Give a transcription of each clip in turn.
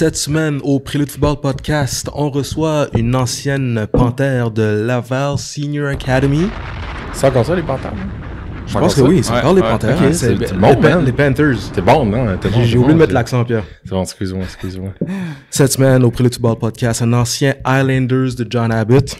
Cette semaine, au Prélude Football Podcast, on reçoit une ancienne panthère de Laval Senior Academy. C'est encore ça, les panthères? Je pense que oui, c'est encore les panthères. c'est bon, les Panthers. C'est bon, non? Hein. J'ai oublié de mettre l'accent, Pierre. C'est bon, excuse-moi, excuse-moi. Cette semaine, au Prélude Football Podcast, un ancien Islanders de John Abbott.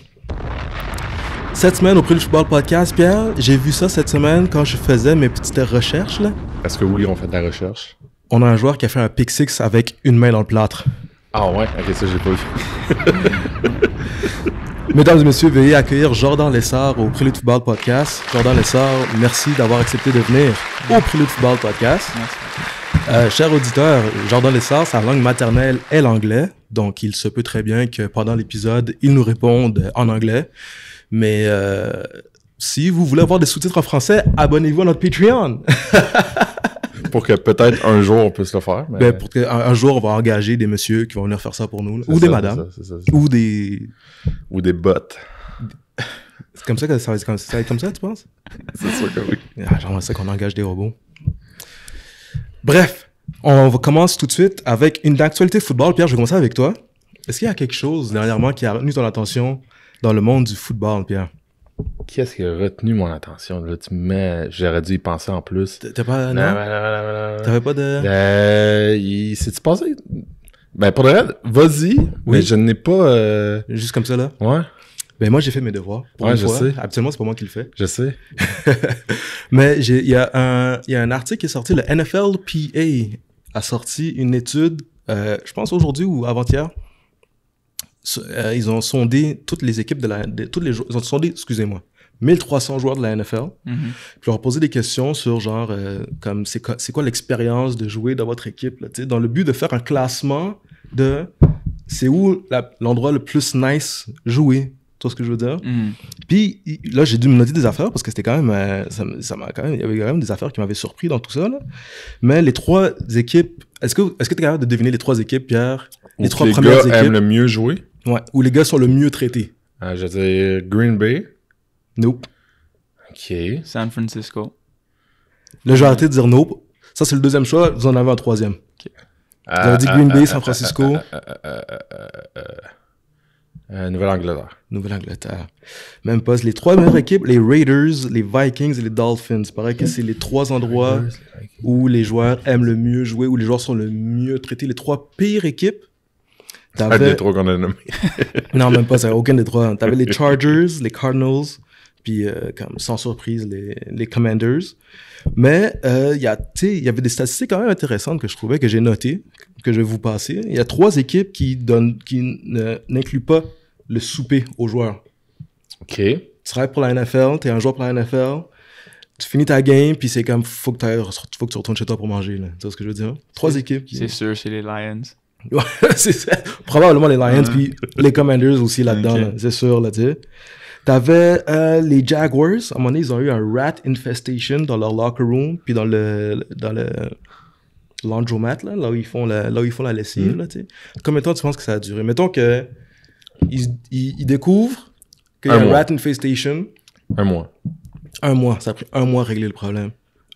Cette semaine, au Prélude Football Podcast, Pierre, j'ai vu ça cette semaine quand je faisais mes petites recherches. Là. Parce que oui, on fait de la recherche on a un joueur qui a fait un pick six avec une main dans le plâtre. Ah ouais, ok, ça j'ai pas vu. Mesdames et messieurs, veuillez accueillir Jordan Lessard au Prélude Football Podcast. Jordan Lessard, merci d'avoir accepté de venir au Prélude Football Podcast. Euh, cher auditeur, Jordan Lessard, sa langue maternelle est l'anglais, donc il se peut très bien que pendant l'épisode, il nous réponde en anglais. Mais euh, si vous voulez avoir des sous-titres en français, abonnez-vous à notre Patreon. pour que peut-être un jour on puisse le faire. Mais... Ben, pour que, un, jour on va engager des messieurs qui vont venir faire ça pour nous, ou des madames, ou des ou des bottes. C'est comme ça que ça va être comme ça, tu penses C'est sûr que oui. Ah, j'aimerais ça qu'on engage des robots. Bref, on commence tout de suite avec une actualité football. Pierre, je vais commencer avec toi. Est-ce qu'il y a quelque chose dernièrement qui a retenu ton attention dans le monde du football, Pierre qu'est-ce qui a retenu mon attention? Là, tu J'aurais dû y penser en plus. T'as pas. Non? T'avais pas de. il... Euh, cest passé? Ben, pour le reste, vas-y. Mais je n'ai pas. Euh, Juste comme ça, là? Ouais. Ben, moi, j'ai fait mes devoirs. Pour ouais, je sais. Absolument, c'est pas moi qui le fais. Je sais. Mais il y, a un, y a un article qui est sorti. Le NFLPA a sorti une étude, euh, je pense aujourd'hui ou avant-hier, euh, ils ont sondé toutes les équipes de la, toutes les, ils ont sondé, excusez-moi, 1300 joueurs de la NFL. Mm -hmm. Puis leur posé des questions sur genre, euh, comme c'est quoi, quoi l'expérience de jouer dans votre équipe, là, dans le but de faire un classement de c'est où l'endroit le plus nice jouer. Tu vois ce que je veux dire? Mm-hmm. Puis là, j'ai dû me noter des affaires parce que c'était quand même. Euh, ça, m'a quand même. Il y avait quand même des affaires qui m'avaient surpris dans tout ça. Là. Mais les trois équipes. Est-ce que tu es capable de deviner les trois équipes, Pierre? Les trois les premières gars équipes. aiment le mieux jouer? Ouais, où les gars sont le mieux traités. Ah, je Green Bay. Nope. OK. San Francisco. Là, j'ai arrêté de dire nope. Ça, c'est le deuxième choix. Vous en avez un troisième. Ok. Vous avez dit ah, Green Bay, San Francisco. Nouvelle-Angleterre. Nouvelle-Angleterre. Même pas. Les trois meilleures équipes, les Raiders, les Vikings et les Dolphins. Pareil que c'est les trois endroits où les joueurs aiment le mieux jouer, où les joueurs sont le mieux traités. Les trois pires équipes, T'avais... des trois qu'on a nommé. non, même pas, ça, aucun des trois. Hein. T'avais les Chargers, les Cardinals, puis euh, comme sans surprise, les, les Commanders. Mais euh, il y avait des statistiques quand même intéressantes que je trouvais, que j'ai notées, que je vais vous passer. Il y a trois équipes qui, donnent, qui n'incluent pas le souper aux joueurs. OK. Tu travailles pour la NFL, tu es un joueur pour la NFL, tu finis ta game, puis c'est comme, faut que, faut que tu retournes chez toi pour manger. Là. Tu ce que je veux dire? Trois équipes. C'est sûr, c'est les Lions. c'est ça Probablement les Lions, puis les Commanders aussi là-dedans, c'est sûr, là, tu sais. T'avais euh, les Jaguars, à un moment donné, ils ont eu un rat infestation dans leur locker room, puis dans le, dans le laundromat, là, où, ils font la, là ils font la lessive, hmm. là, tu sais. Combien de temps tu penses que ça a duré? Mettons que ils, ils, découvrent qu'il y a un rat infestation. Un mois. Un mois, ça a pris un mois à régler le problème.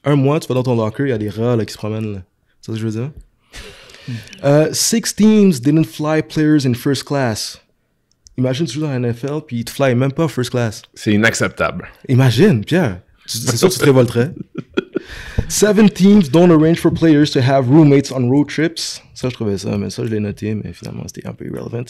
Un mois, tu vas dans ton locker, il y a des rats là, qui se promènent, là. C'est ça que je veux dire? Euh, six teams didn't fly players in first class. Imagine, tu joues dans la NFL, puis ils te fly même pas first class. C'est inacceptable. Imagine, Pierre. C'est sûr que tu te révolterais. Seven teams don't arrange for players to have roommates on road trips. Ça, je trouvais ça, mais ça, je l'ai noté, mais finalement, c'était un peu irrelevant.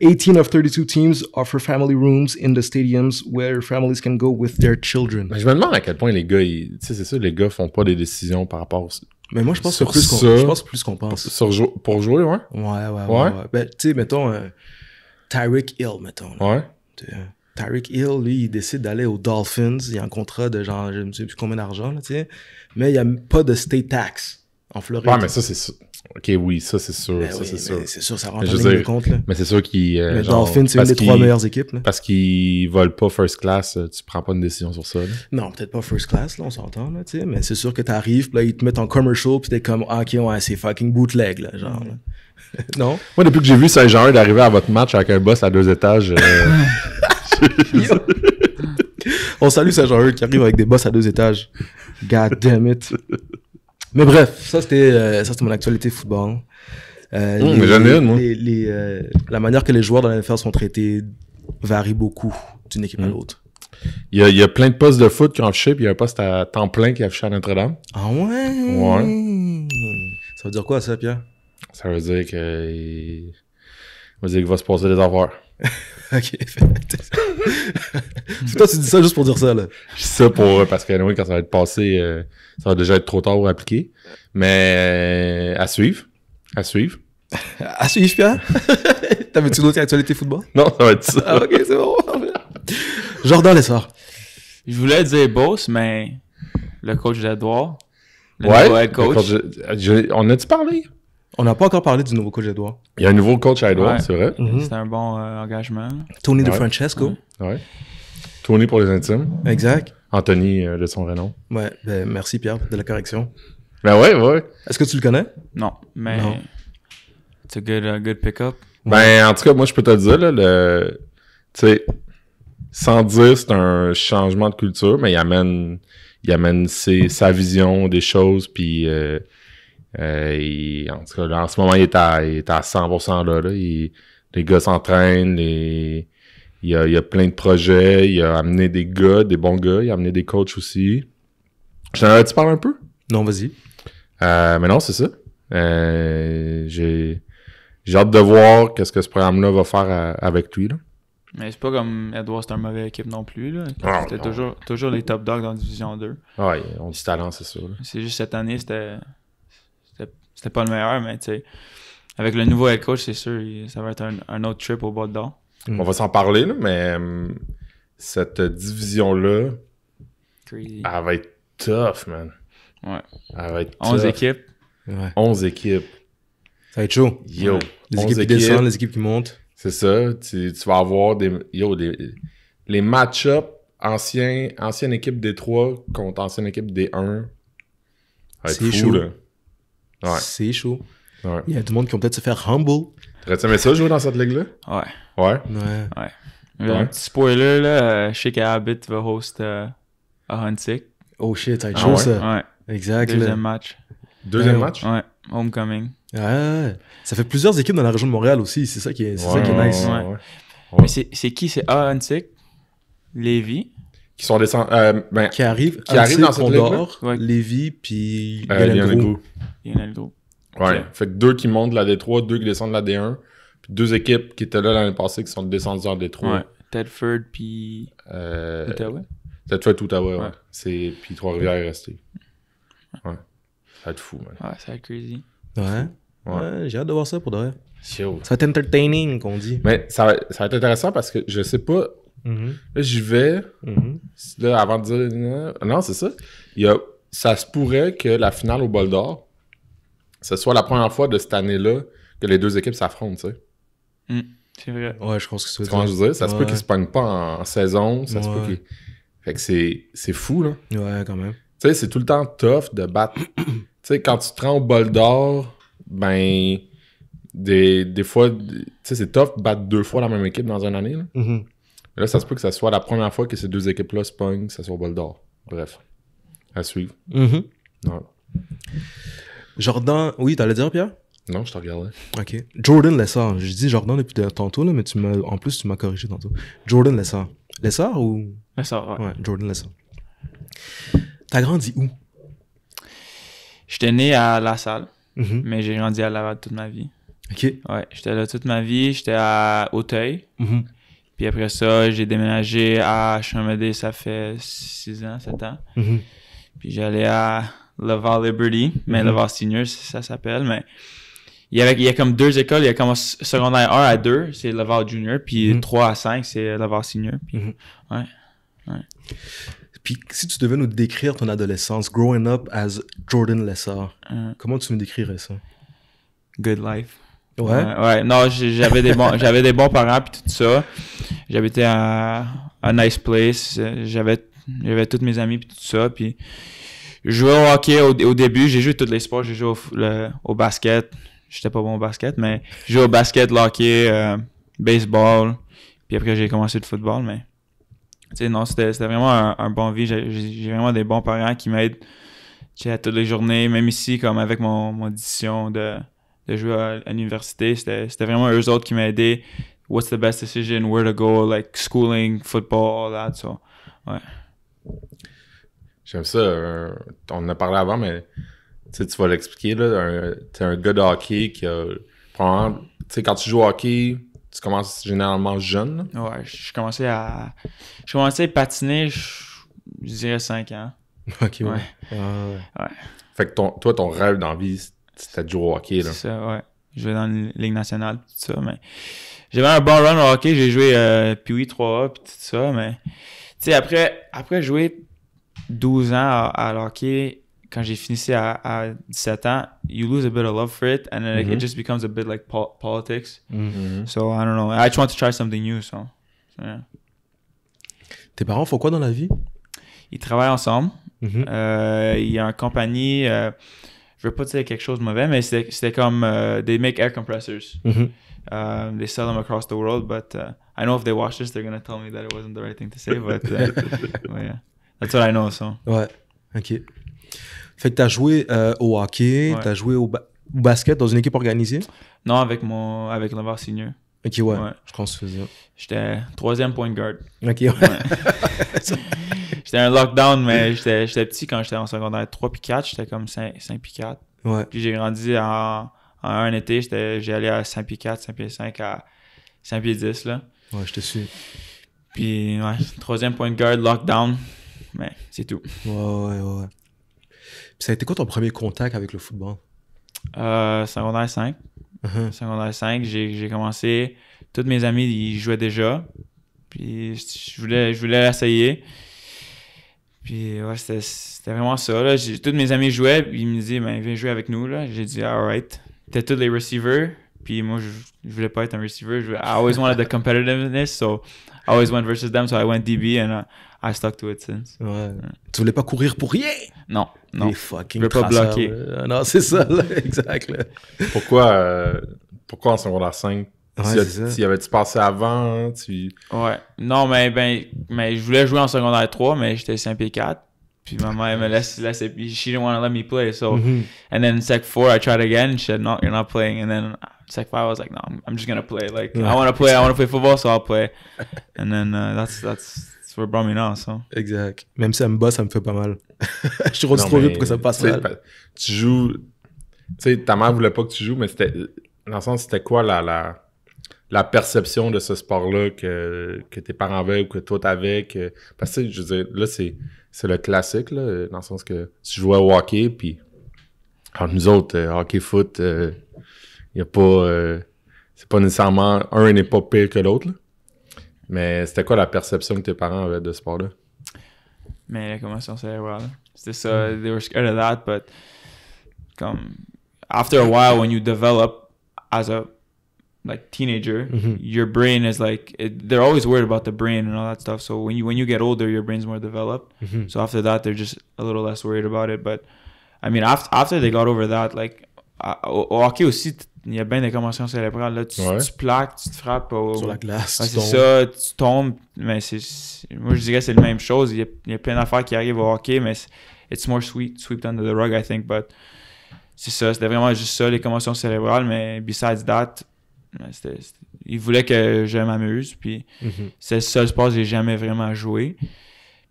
18 of 32 teams offer family rooms in the stadiums where families can go with their children. Mais ben, je me demande à quel point les gars, tu sais, c'est ça, les gars font pas des décisions par rapport mais moi, je pense que plus qu'on je pense plus qu'on pense. pour jouer, ouais. Ouais, ouais, ouais. Ben, tu sais, mettons Tyrick euh, Tyreek Hill, mettons. Ouais. Tyrick Tyreek Hill, lui, il décide d'aller aux Dolphins. Il y a un contrat de genre, je ne sais plus combien d'argent, tu sais. Mais il n'y a pas de state tax en Floride. Ouais, mais ça, c'est OK, oui, ça, c'est sûr. Ben ça, c'est sûr. C'est sûr, ça rentre en ligne de compte. Là. Mais c'est sûr qu'il. Euh, Dolphin, c'est une des trois meilleures équipes. Là. Parce qu'ils volent pas first class, euh, tu prends pas une décision sur ça. Non, peut-être pas first class, là, on s'entend, là, tu sais. Mais c'est sûr que t'arrives, puis là, ils te mettent en commercial, puis t'es comme, ah, OK, ouais, c'est fucking bootleg, là, genre. non? Moi, depuis que j'ai vu Saint-Jean d'arriver à votre match avec un boss à deux étages. Euh, on salue Saint-Jean qui arrive avec des boss à deux étages. God damn it. Mais bref, ça c'était euh, ça c'était mon actualité football. Hein. Euh, mmh, mais j'en moi. Euh, la manière que les joueurs dans la sont traités varie beaucoup d'une équipe à mmh. l'autre. Il y, a, il y, a, plein de postes de foot qui ont affiché, puis il y a un poste à temps plein qui a affiché à Notre-Dame. Ah ouais? Ouais. Ça veut dire quoi, ça, Pierre? Ça veut dire que. dire qu'il va se passer des affaires. ok. Toi, tu dis ça juste pour dire ça, là. Je dis ça pour. Parce que, quand ça va être passé. Euh, ça va déjà être trop tard pour appliquer. Mais euh, à suivre. À suivre. à suivre, Pierre. T'avais-tu d'autres actualités football? Non, ça va être ça. ah, ok, c'est bon. Jordan Lessard. Je voulais dire Boss, mais le coach d'Edouard. ouais, nouveau coach. Euh, on a-tu parlé? On n'a pas encore parlé du nouveau coach d'Edouard. Il y a un nouveau coach à Edouard, c'est vrai. Mhm. C'est un bon euh, engagement. Tony De Francesco. Ouais. Tony pour les intimes. Exact. Anthony euh, de son renom. Ouais, ben, merci Pierre de la correction. Ben ouais, ouais. Est-ce que tu le connais? Non, mais c'est un good, pick-up. Ben, en tout cas, moi, je peux te dire, là, le... tu sais, sans dire c'est un changement de culture, mais il amène, il amène ses, sa vision des choses, puis euh, euh, en tout cas, là, en ce moment, il est à, il est à 100% là, là les gars s'entraînent, les il a, a, plein de projets, il a amené des gars, des bons gars, il a amené des coachs aussi. Je tu parles un peu? Non, vas-y. Euh, mais non, c'est ça. Euh, j'ai, hâte de voir qu'est-ce que ce programme-là va faire euh, avec lui. Là. Mais c'est pas comme Edward, c'est un mauvais équipe non plus. Là. c'était toujours, toujours les top dogs dans Division 2. Ouais, on dit talent, c'est sûr. C'est juste cette année, c'était, c'était, pas le meilleur, mais avec le nouveau head coach, c'est sûr, ça va être un, autre trip au bas de Hmm. On va s'en parler, mais euh, cette division-là, elle va être tough, man. Ouais. Elle va être 11 équipes. Ouais. 11 équipes. Ça va être chaud. Yo. Les équipes qui descendent, les équipes qui montent. C'est ça. Tu, vas avoir des. Yo, des, les match-ups ancienne équipe des 3 contre ancienne équipe des 1. Ça C'est chaud. Ouais. C'est chaud. Il y a tout le monde qui va peut-être se faire humble. T'aurais-tu aimé ça jouer dans cette ligue-là? Ouais. Ouais? Ouais. ouais. Un petit spoiler, là, euh, je sais va host euh, a Oh shit, ça va être ah ça. Ouais. Exact. Deuxième match. Deuxième match? Ouais, Homecoming. Ouais. Ça fait plusieurs équipes dans la région de Montréal aussi, c'est ça qui est, est ça qui est nice. Mais c'est qui? C'est Huntsick, Lévis qui sont descend... qui euh, arrivent qui arrive dans cette Condor, ouais. Lévis puis euh, Yannel Ouais. Fait que deux qui montent de la D3, deux qui descendent de la D1. Puis deux équipes qui étaient là l'année passée qui sont descendues en D3. Ouais. Tedford puis euh, Ça Tedford, Ottawa, ouais. ouais. C'est... Puis Trois-Rivières est resté. Ouais. Ça va être fou, man. Ouais, ça va être crazy. Ouais. ouais. J'ai hâte de voir ça pour de vrai. Ça va être entertaining, qu'on dit. Mais ça va, ça va être intéressant parce que je sais pas. je mm-hmm. Là, j'y vais. Mm-hmm. Là, avant de dire. Euh, non, c'est ça. Il y a... ça se pourrait que la finale au bol d'or ce soit la première fois de cette année-là que les deux équipes s'affrontent, tu sais. Hmm. C'est vrai. Ouais, je pense que c'est ça. Ça se peut qu'ils se pognent pas en, saison, ça se peut qu'ils. Fait que c'est fou, là. Ouais, quand même. Tu sais, c'est tout le temps tough de battre. tu sais, quand tu te rends au bol d'or, ben. Des, des fois, tu sais, c'est tough de battre deux fois la même équipe dans une année. Là. Mm-hmm. Mais là, ça se peut que ça soit la première fois que ces deux équipes-là se pognent, que ça soit au bol d'or. Bref, à suivre. Mm Jordan, oui, t'allais dire, Pierre Non, je te regardais. Ok. Jordan Lessard. J'ai dit Jordan depuis tantôt, là, mais tu m'as, en plus, tu m'as corrigé tantôt. Jordan Lessard. Lessard ou Lessard, ouais. ouais Jordan Lessard. T'as grandi où J'étais né à La Salle, mhm. mais j'ai grandi à Laval toute ma vie. Ok. Ouais, j'étais là toute ma vie. J'étais à Auteuil. Mhm. Puis après ça, j'ai déménagé à Chamédé, ça fait 6 ans, 7 ans. Mhm. Puis j'allais à Laval Liberty, mais mhm. Leval Senior, ça s'appelle. Mais il y, a comme deux écoles. Il y a comme secondaire 1 à 2, c'est Laval Junior, puis 3 mhm. à 5, c'est Laval Senior. Puis, mhm. ouais, Puis si tu devais nous décrire ton adolescence, growing up as Jordan Lessard, euh. comment tu me décrirais ça? Good life. Ouais? ouais, non, j'avais des, bons, des bons parents puis tout ça. J'habitais à un nice place. J'avais, j'avais toutes mes amis, puis tout ça. Puis jouais au hockey au, début, j'ai joué tous les sports, j'ai joué au, au basket, j'étais pas bon au basket, mais j'ai joué au basket, le hockey, euh, baseball, puis après j'ai commencé le football, mais tu sais, non, c'était vraiment un, bon vie, j'ai vraiment des bons parents qui m'aident toutes les journées, même ici, comme avec mon, mon décision de, jouer à, l'université, c'était vraiment eux autres qui aidé, « what's the best decision, where to go, like schooling, football, all that, so, ouais. J'aime ça. on en a parlé avant, mais tu vas l'expliquer. Tu es un gars de hockey qui a. sais, quand tu joues au hockey, tu commences généralement jeune. Ouais, je commençais à. Je commençais à patiner, je, dirais 5 ans. Ok, ah, ouais. Ouais. Fait que ton, toi, ton rêve d'envie, c'était de jouer au hockey. C'est ça, ouais. Jouer dans la Ligue nationale, tout ça, mais. J'avais un bon run au hockey, j'ai joué euh, 3A, puis tout ça, mais. Tu sais, après, après jouer 12 ans à, à hockey, quand j'ai fini à, à 17 ans, you lose a bit of love for it, and it mm-hmm. just becomes a bit like politics. Mm-hmm. So I don't know. I just want to try something new. So, Tes parents font quoi dans la vie Ils travaillent ensemble. Mm-hmm. Euh, il y a une compagnie. je euh, je veux pas dire quelque chose de mauvais, mais c'était comme uh, they make air compressors. Mm they sell them across the world, but uh, I know if they watch this, they're gonna tell me that it wasn't the right thing to say. But, uh, That's what I know, ça. Ouais, ok. Fait que t'as joué euh, au hockey, t'as joué au, basket dans une équipe organisée? Non, avec mon avec Senior. Ok, ouais. Je pense que c'est J'étais troisième point guard. Ok, ouais. j'étais un lockdown, mais j'étais petit quand j'étais en secondaire 3 puis 4. J'étais comme 5, 5 4. Puis j'ai grandi en, un été. J'ai allé à 5 puis 4, 5 5 à 5 puis 10. Là. Ouais, te suis. Puis, ouais, troisième point guard, lockdown mais c'est tout. Ouais, ouais, ouais. ça a été quoi ton premier contact avec le football? Euh, secondaire 5. Uh-huh. Secondaire 5, j'ai commencé. Tous mes amis, ils jouaient déjà. Puis je voulais, je voulais l'essayer. Puis ouais, c'était vraiment ça. Là. Tous mes amis jouaient. ils me disaient, ben, viens jouer avec nous. là J'ai dit, alright. T'as tous les receivers. Puis moi, je, ne voulais pas être un receiver. Je, toujours always wanted the competitiveness, so I always went versus them, so I went DB and I, I stuck to it since. Ouais. voulais pas courir pour rien? Non, non. Les fucking voulais pas bloquer. Ah, non, c'est ça, exact. Pourquoi, euh, pourquoi en secondaire 5? Ouais, si y avait-tu passé avant? Hein, tu... Ouais. Non, mais, ben, mais je voulais jouer en secondaire 3, mais j'étais 5 et 4 Puis ma mère me laisse, laisse she didn't want to let me play. So, mm -hmm. and then sec 4, I tried again. She said, no, you're not playing. And then c'est five, I was like, no, I'm, I'm just gonna play. Like yeah. I want to play. I want play football, so I'll play. And then uh, that's that's Même si elle me now. Exact. Même ça me fait pas mal. je suis trop vite pour que ça me passe mal. Tu joues. Tu sais, ta mère ne voulait pas que tu joues, mais c'était dans le sens, c'était quoi la, perception de ce sport-là que, tes parents avaient ou que toi t'avais. Que... Parce que, je veux là, c'est, le classique, dans le sens que tu jouais au hockey, puis alors, nous autres, euh, hockey-foot, euh, y a pas. Euh, c'est pas nécessairement. Un n'est pas pire que l'autre. Mais c'était quoi la perception que tes parents avaient de ce sport-là? Mais la commotion cérébrale. C'était ça. They were scared of that, but. Comme. After a while, when you develop as a like teenager mm -hmm. your brain is like it, they're always worried about the brain and all that stuff so when you when you get older your brain's more developed mm -hmm. so after that they're just a little less worried about it but i mean after after they got over that like au hockey aussi il y a bien des commotions cérébrales. Là, tu, plaques, tu te frappes sur la glace. c'est ça, tu tombes. Mais c'est, moi, je dirais que c'est la même chose. Il y, a, plein d'affaires qui arrivent au hockey, mais it's more sweet, swept under the rug, I think. But c'est ça, c'était vraiment juste ça, les commotions cérébrales. Mais besides that, c'était, il voulait que je m'amuse. Puis mm-hmm. c'est le seul sport que j'ai jamais vraiment joué.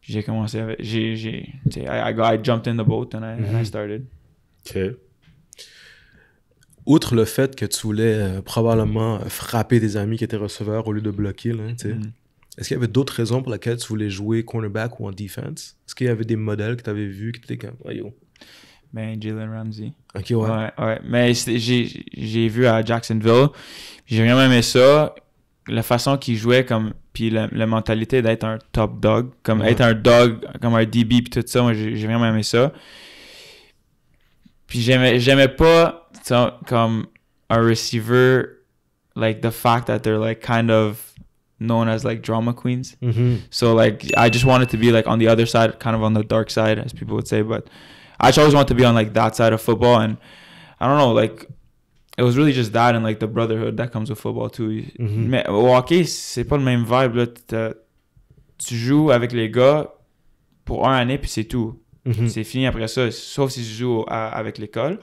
j'ai commencé avec. J'ai, j'ai, I, I, I, jumped in the boat and I, mm-hmm. started. Okay outre le fait que tu voulais euh, probablement frapper des amis qui étaient receveurs au lieu de bloquer, mm. est-ce qu'il y avait d'autres raisons pour lesquelles tu voulais jouer cornerback ou en defense? Est-ce qu'il y avait des modèles que tu avais vus qui étaient comme, oh? ben, Jalen Ramsey. Ok, ouais. Mais j'ai vu à Jacksonville, j'ai vraiment aimé ça. La façon qu'il jouait, comme, puis la, mentalité d'être un top dog, comme être un dog, comme un DB, puis tout ça, moi j'ai vraiment aimé ça. Puis j'aimais pas so come a receiver, like the fact that they're like kind of known as like drama queens. Mm-hmm. So like I just wanted to be like on the other side, kind of on the dark side, as people would say. But I just always wanted to be on like that side of football, and I don't know, like it was really just that and like the brotherhood that comes with football too. Mm-hmm. Mais au hockey, c'est pas le même vibe là. Tu joues avec les gars pour un année puis c'est tout. Mm-hmm. C'est fini après ça, sauf si tu joues à, avec l'école.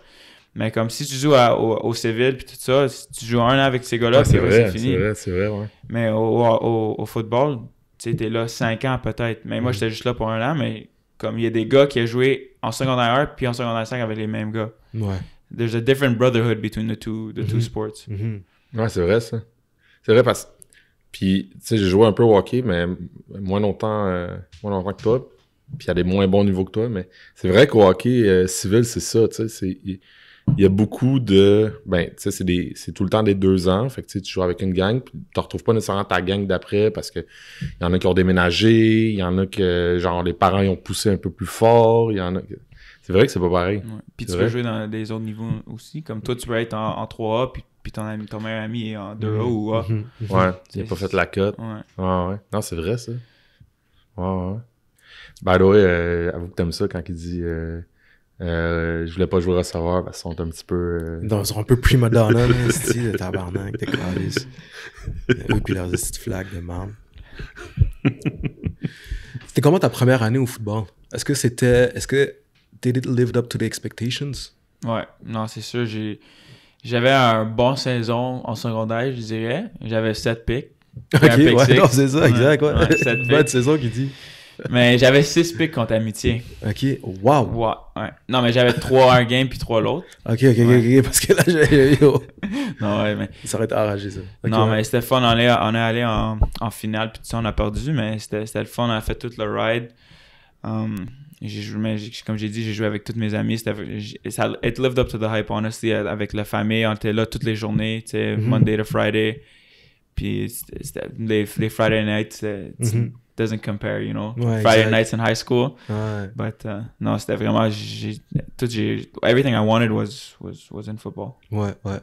Mais comme si tu joues au, au, civil puis tout ça, si tu joues un an avec ces gars-là, ah, fini. c'est vrai, c'est Vrai, ouais. Mais au, au, football, tu étais là cinq ans peut-être. Mais moi, mm. j'étais juste là pour un an, mais comme il y a des gars qui ont joué en secondaire 1 puis en secondaire 5 avec les mêmes gars. Ouais. There's a different brotherhood between the two, the two mm-hmm. sports. Mm-hmm. Ouais, c'est vrai ça. C'est vrai parce que. Puis, tu sais, j'ai joué un peu au hockey, mais moins longtemps, euh, moins longtemps que toi. Puis, a des moins bons niveaux que toi. Mais c'est vrai qu'au hockey euh, civil, c'est ça, tu sais il y a beaucoup de. Ben, tu sais, c'est tout le temps des deux ans. Fait que tu joues avec une gang, puis tu retrouves pas nécessairement ta gang d'après parce que y en a qui ont déménagé, il y en a que, genre, les parents ils ont poussé un peu plus fort, il y en a. C'est vrai que c'est pas pareil. Puis tu peux jouer dans des autres niveaux aussi. Comme toi, tu peux être en, 3A, puis, puis ton, ton meilleur ami est en 2A mhm. ou A. Mhm. Ouais, Tu a pas fait la cote. Ouais. ouais. Non, c'est vrai ça. Ouais, ouais. By the euh, avoue que t'aimes ça quand il dit. Euh, euh, je voulais pas jouer savoir parce qu'ils sont un petit peu. Euh, ils sont un peu prima donna, style de tabarnak, de calice. Ben oui, puis leurs petites flags de marbre. c'était comment ta première année au football? Est-ce que c'était. Est-ce que. Did it lived up to the expectations? Ouais, non, c'est sûr. J'ai. J'avais un bon saison en secondaire, je dirais. J'avais 7 pics. Ok, ouais, non, c'est ça, exact. Ouais, Bonne saison qui dit mais j'avais 6 pics contre Amitié. OK. Wow. Ouais, Non, mais j'avais 3 un game puis 3 l'autre. OK, OK, OK, parce que là, j'ai... non, ouais, mais... Ça aurait été arraché ça. non, mais c'était fun. On est, on est allé en, en finale puis tout ça, on a perdu, mais c'était, le fun. On a fait tout le ride. Um, j'ai joué, comme j'ai dit, j'ai joué avec tous mes amis. Ça, it lived up to the hype, honestly, avec la famille. On était là toutes les journées, tu sais, mhm. Monday to Friday. Puis les, les Friday nights, mhm doesn't compare, you know. Ouais, Friday nights in high school. Mais But uh, non, c'était vraiment j'ai, tout j'ai everything I wanted was was was in football. Ouais, ouais.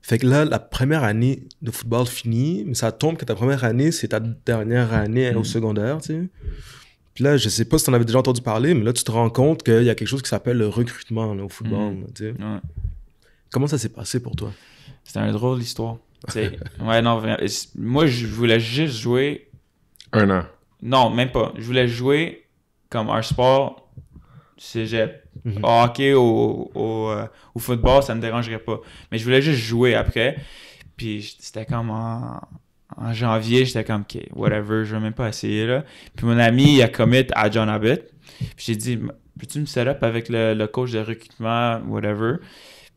Fait que là, la première année de football finie, mais ça tombe que ta première année, c'est ta dernière année au mm. secondaire, tu sais. Puis là, je sais pas si t'en avais déjà entendu parler, mais là, tu te rends compte qu'il y a quelque chose qui s'appelle le recrutement au football, mm. tu sais. Ouais. Comment ça s'est passé pour toi? C'était une drôle d'histoire. ouais, non, moi, je voulais juste jouer non, même pas. Je voulais jouer comme un sport Si Mm Au hockey, ou euh, au, football, ça me dérangerait pas. Mais je voulais juste jouer après. Puis c'était comme en, janvier, j'étais comme, OK, whatever, je vais même pas essayer là. Puis mon ami, il a commit à John Abbott. Puis j'ai dit, peux-tu me setup avec le, coach de recrutement, whatever.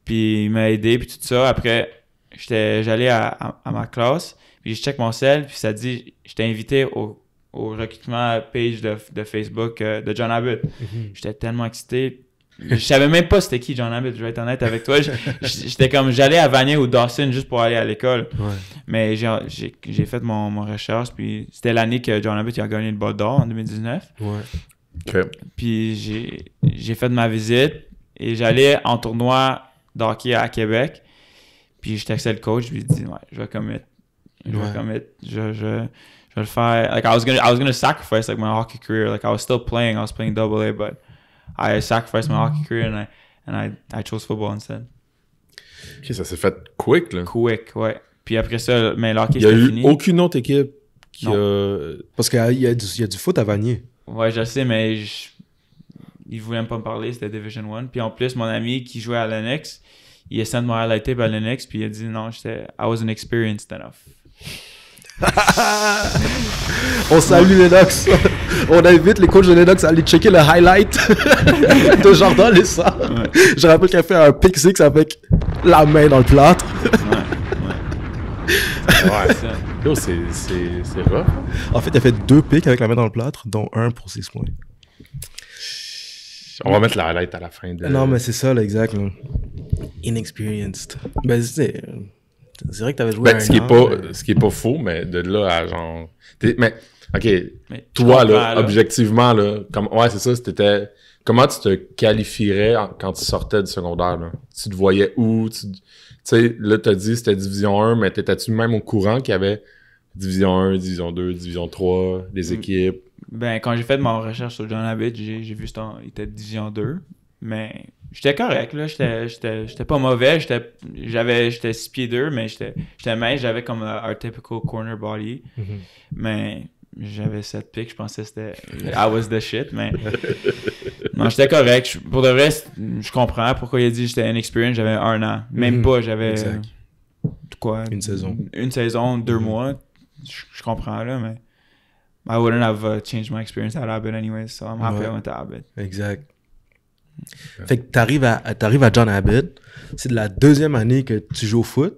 Puis il m'a aidé, puis tout ça. Après, j'allais à ma classe. Puis je check mon sel, puis ça dit J'étais invité au, au recrutement page de, Facebook euh, de John Abbott. Mhm. J'étais tellement excité. Je savais même pas c'était qui John Abbott, je vais être honnête avec toi. J'étais comme j'allais à Vanier ou Dawson juste pour aller à l'école. Mais j'ai fait mon, recherche, puis c'était l'année que John Abbott a gagné le bol d'or en 2019. Puis j'ai fait ma visite et j'allais en tournoi d'hockey à Québec. Puis je textais le coach, je lui dit ouais, je vais commettre je, je, le faire. Like I was gonna, I was gonna sacrifice like my hockey career. Like I was still playing, I was playing double A, but I sacrificed my mm-hmm. hockey career and I and I, I chose football instead. Ok, ça s'est fait quick là. Quick, ouais. Puis après ça, mais le hockey, Il y a eu aucune autre équipe qui parce qu'il y, y, a du foot à Vanier. Ouais, je sais, mais je... ils voulaient pas me parler. C'était Division 1. Puis en plus, mon ami qui jouait à l'annexe il est moi de la tape à l'annexe, puis il a dit non, j'étais I wasn't experienced enough. On salue Lennox. On invite les coachs de Lennox à aller checker le highlight de Jardin les ça. Je rappelle qu'elle fait un pick six avec la main dans le plâtre. ouais, ouais. c'est c'est vrai. Hein. En fait, elle fait deux picks avec la main dans le plâtre, dont un pour six points. On va mettre la highlight à la fin. De... Non, mais c'est ça, là, exact. Inexperienced. Ben, c'est euh, c'est vrai que t'avais joué ben, ce, qui est pas, ce qui est pas faux, mais de là à genre. Mais, ok, toi, là, objectivement, là, comme, ouais, c'est ça, c'était. Comment tu te qualifierais quand tu sortais du secondaire? Là? Tu te voyais où? Tu sais, là, t'as dit c'était Division 1, mais t'étais-tu même au courant qu'il y avait Division 1, Division 2, Division 3, des mm. équipes? Ben, quand j'ai fait ma recherche sur John Abbott, j'ai vu qu'il était Division 2. Mais j'étais correct, là. J'étais pas mauvais. J'étais six pieds deux mais j'étais mince. J'avais comme un typical corner body. Mm-hmm. Mais j'avais cette pique, Je pensais que c'était. I was the shit, mais. non, j'étais correct. Pour le reste, je comprends pourquoi il a dit j'étais inexperienced. J'avais un an. Même mm-hmm. pas. J'avais. Quoi Une saison. Une saison, deux mm-hmm. mois. Je comprends, là, mais. I wouldn't have uh, changed my experience at Abbott anyway, so I'm happy I went to Abbott. Exact. Fait que t'arrives à, arrives à John Abbott. C'est de la deuxième année que tu joues au foot.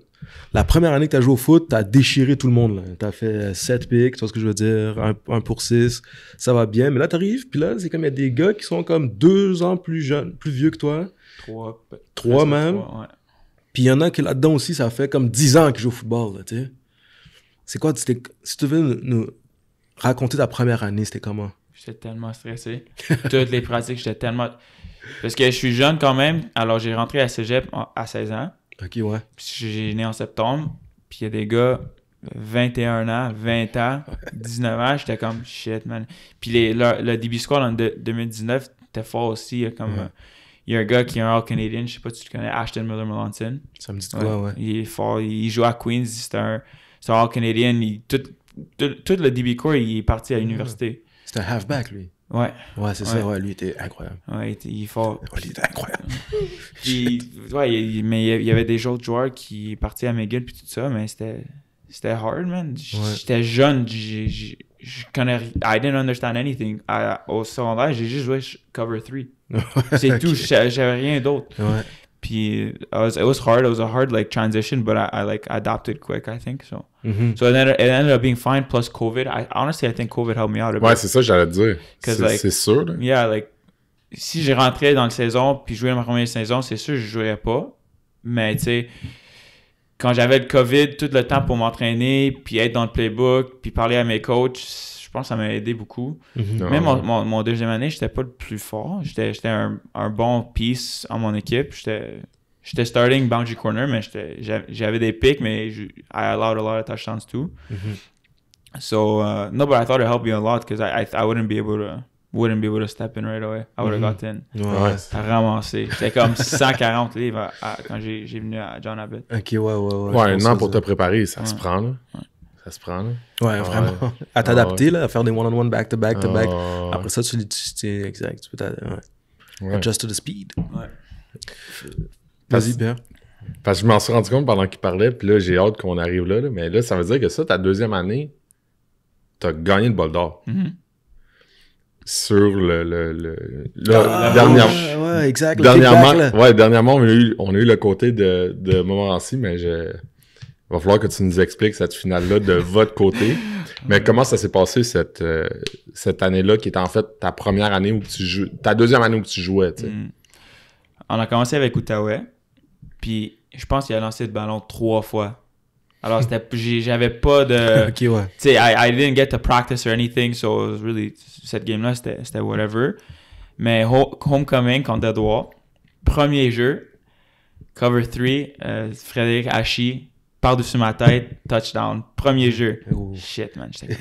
La première année que as joué au foot, t'as déchiré tout le monde. T'as fait 7 euh, picks, tu vois ce que je veux dire, 1, pour 6, ça va bien. Mais là, t'arrives, puis là, c'est comme il y a des gars qui sont comme 2 ans plus jeunes, plus vieux que toi. 3. 3 même. Puis il y en a qui là-dedans aussi, ça fait comme 10 ans qu'ils jouent au football, tu sais. C'est quoi, si tu veux nous raconter ta première année, c'était comment? J'étais tellement stressé. Toutes les pratiques, j'étais tellement. Parce que je suis jeune quand même. Alors, j'ai rentré à cégep à 16 ans. Ok, ouais. J'ai né en septembre. Puis il y a des gars, 21 ans, 20 ans, 19 ans. J'étais comme shit, man. Puis les, le, DB Squad en 2019, t'es fort aussi. Il y a comme. il y a un gars qui est un All-Canadian, je sais pas si tu connais, Ashton Miller Melanson. Ça me dit quoi, ouais, Il est fort, il joue à Queens, c'est un, un All-Canadian. Tout, le DB Corps, il est parti à l'université. C'est un halfback, lui. Ouais. Ouais, c'est ça, ouais, lui était incroyable. Ouais, il faut. Oh, il était incroyable. puis, ouais, mais il y avait des autres joueurs qui partaient à McGill puis tout ça, mais c'était c'était hard, man. J'étais jeune, je connais I didn't understand anything. au secondaire, j'ai juste joué cover 3. c'est tout, j'avais rien d'autre. Ouais. Puis, c'était, was it was hard. It was a hard like transition, but I, I like adapted quick. I think so. Mm-hmm. So it ended, it up being fine. Plus COVID. I honestly I think COVID helped me out. A bit. ouais, c'est ça j'allais te dire. C'est sûr. Là. Yeah, like si j'ai rentré dans la saison puis joué ma première saison, c'est sûr que je ne jouerais pas. Mais tu sais, quand j'avais le COVID, tout le temps pour m'entraîner puis être dans le playbook puis parler à mes coachs, je pense que ça m'a aidé beaucoup. Mhm. Ah Même mon, deuxième année, j'étais pas le plus fort. J'étais un, bon piece en mon équipe. J'étais starting boundary corner, mais j'avais des picks, mais j'ai I allowed a lot of touchdowns too. Mhm. So, uh, no, but I thought it helped me a lot because I, I, wouldn't be able to wouldn't be able to step in right away. I would have mhm. ramassé. J'étais comme 140 livres quand j'ai venu à John Abbott. Ok, ouais, ouais, ouais. Ouais, un an pour te préparer, ça se prend, là. Ouais. Ça se prend, là. Ouais, ah vraiment. À t'adapter, ah là, à faire des one-on-one, back-to-back, to back. Ah. Après ça, tu, tu, exact. Tu peux ouais. Adjust to the speed. Ouais. Vas-y, Pierre. Parce que je m'en suis rendu compte pendant qu'il parlait, puis là, j'ai hâte qu'on arrive là, Mais là, ça veut dire que ça, ta deuxième année, t'as gagné le bol d'or. Mm-hmm. Sur le. le, le, dernière, ouais, exact, dernièrement, ouais, dernièrement on, a eu, le côté de, de mais je il va falloir que tu nous expliques cette finale-là de votre côté. Mais comment ça s'est passé cette, euh, cette année-là, qui était en fait ta première année où tu joues, ta deuxième année où tu jouais, mm. On a commencé avec Outaouais, puis je pense qu'il a lancé le ballon trois fois. Alors, j'avais pas de. ok, ouais. Tu sais, I, didn't get to practice or anything, so it was really. Cette game-là, c'était, whatever. Mais Homecoming contre Edouard, premier jeu, cover 3, euh, Frédéric Hachi, par-dessus ma tête, touchdown, premier jeu. Shit, man, Shit,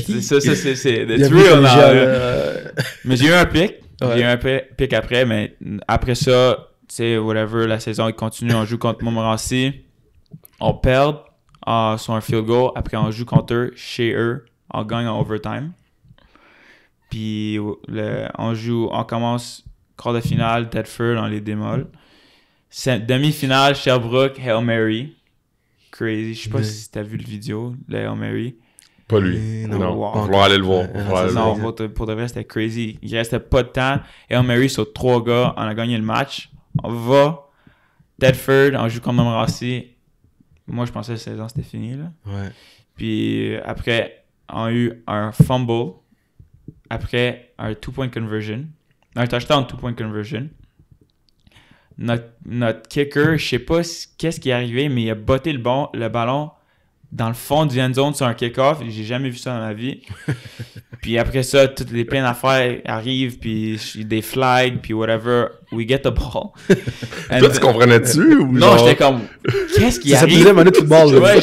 c'est ça, c'est, c'est, it's real, euh, mais j'ai eu un pic, j'ai eu un pic après, mais après ça, tu sais, whatever, la saison, continue, on joue contre Montmorency, on perd ah, sur un field goal, après on joue contre eux, chez eux, on gagne en overtime. Puis on joue, on commence quart de finale, tête-feu dans les démols. Demi-finale, Sherbrooke, Hail Mary. Crazy. Je sais pas si tu as vu le vidéo, le Hail Mary. Pas lui. Euh, non, on va aller le voir. non, pour, le reste, c'était crazy. Il restait pas de temps. Hail Mary sur trois gars. On a gagné le match. On va. Deadford, on joue contre Morassi. Moi, je pensais que la saison, c'était fini. Là. Puis après, on a eu un fumble. Après, un two-point conversion. Un touchdown two-point conversion notre, notre kicker, je sais pas qu'est-ce qui est arrivé, mais il a botté le, bon, le ballon dans le fond du end zone sur un kick-off. J'ai jamais vu ça dans ma vie. puis après ça, toutes les pleines d'affaires arrivent, puis des flags, puis whatever. We get the ball. Toi, tu comprenais-tu? non, j'étais comme, qu'est-ce qui arrive? Ça football.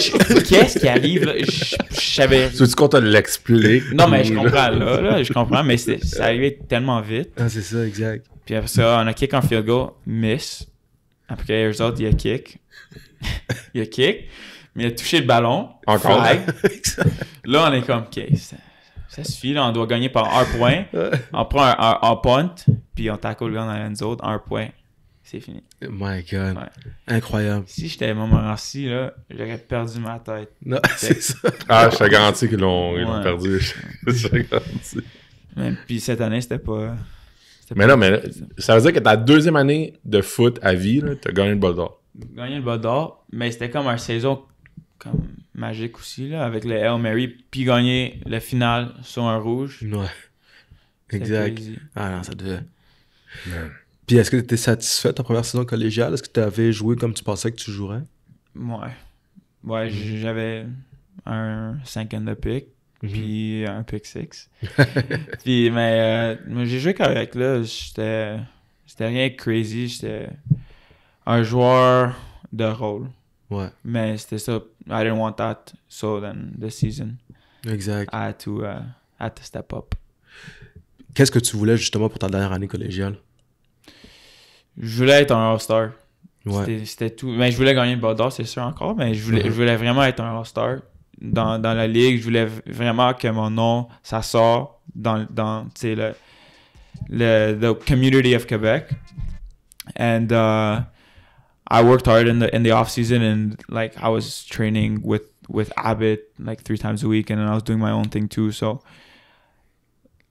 qu'est-ce qui arrive? Je, savais... Tu veux qu'on te l'explique? Non, mais je comprends, là. je comprends, mais ça arrivait tellement vite. Ah, c'est ça, exact. Puis après ça, on a kick en field goal, miss. Après, les autres, il a kick. il a kick, mais il a touché le ballon. Encore. là, on est comme, OK, ça, suffit, là, on doit gagner par un point. on prend un, un, punt, puis on tacle le gars dans la autres. un point. C'est fini. My God. Incroyable. Si j'étais à Montmorency, là, j'aurais perdu ma tête. Non, c'est ça. Ah, je te garantis qu'ils l'ont ouais. perdu. Je te garantis. puis cette année, c'était pas. Mais non, mais ça veut dire que ta deuxième année de foot à vie, as gagné le bol d'or. Gagné le bol d'or, mais c'était comme une saison comme magique aussi, avec le Hail Mary, puis gagner le final sur un rouge. Ouais. Exact. Ah non, ça devait. Puis est-ce que tu étais satisfait de ta première saison collégiale? Est-ce que tu avais joué comme tu pensais que tu jouerais? Ouais. Ouais, j'avais un cinquième de pique. Mhm. Puis un pick six puis, euh, mais j'ai joué correct, là. J'étais. C'était rien de crazy. J'étais un joueur de rôle. Ouais. Mais c'était ça. I didn't want that. So then, the season. Exact. I had to, uh, had to step up. Qu'est-ce que tu voulais justement pour ta dernière année collégiale? Je voulais être un All-Star. Ouais. C'était tout. Mais je voulais gagner le bord c'est sûr encore, mais je voulais, mm-hmm. je voulais vraiment être un All-Star. dans, dans, la ligue. Je voulais vraiment que mon nom, ça sort dans, dans le, le the community of Quebec. And uh, I worked hard in the in the off season and like I was training with with Abbott like three times a week and I was doing my own thing too. So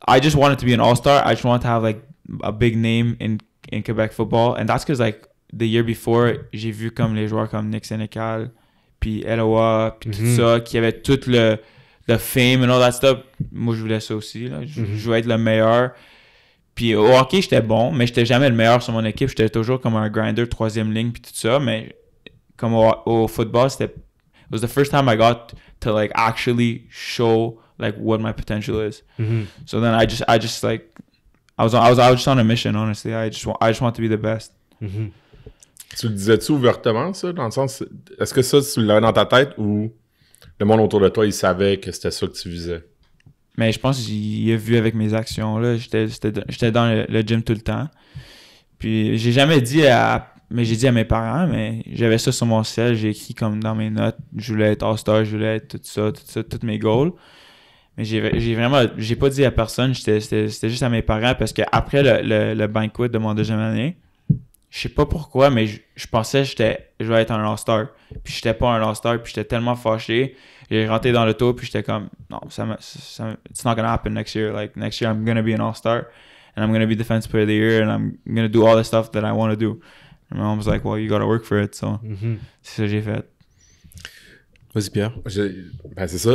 I just wanted to be an all star. I just wanted to have like a big name in in Quebec football, and that's because like the year before, j'ai vu comme les joueurs comme Nick Sénécal, et tout mhm. ça, qui avait tout le, fame et all that stuff. Moi, je voulais ça aussi. Là. Je, mm voulais être le meilleur. Puis au hockey, j'étais bon, mais j'étais jamais le meilleur sur mon équipe. J'étais toujours comme un grinder, troisième ligne, puis tout ça. Mais comme au, football, c'était. It was the first time I got to like actually show like what my potential is. Mm -hmm. So then I just I just like I was I was I was just on a mission honestly. I just want I just want to be the best. Mm -hmm. Tu le disais-tu ouvertement, ça, dans le sens, est-ce que ça, tu l'avais dans ta tête ou le monde autour de toi, il savait que c'était ça que tu visais? Mais je pense qu'il a vu avec mes actions, là. J'étais dans le, gym tout le temps. Puis j'ai jamais dit à... Mais j'ai dit à mes parents, mais j'avais ça sur mon ciel, j'ai écrit comme dans mes notes, je voulais être all je voulais être tout ça, tout ça, toutes mes goals. Mais j'ai vraiment, j'ai pas dit à personne, c'était juste à mes parents parce qu'après après le, le banquet de mon deuxième année, je sais pas pourquoi, mais je, pensais que j'étais, je vais être un all star Puis j'étais pas un all star puis j'étais tellement fâché. J'ai rentré dans le tour, puis j'étais comme, non, ça, ça, it's not gonna happen next year. Like, next year, I'm gonna be an all-star, and I'm gonna be defense player of the year, and I'm gonna do all the stuff that I want to do. And my mom was like, well, you gotta work for it. So, mm-hmm. c'est ça que j'ai fait. Vas-y, Pierre. Ben, c'est ça.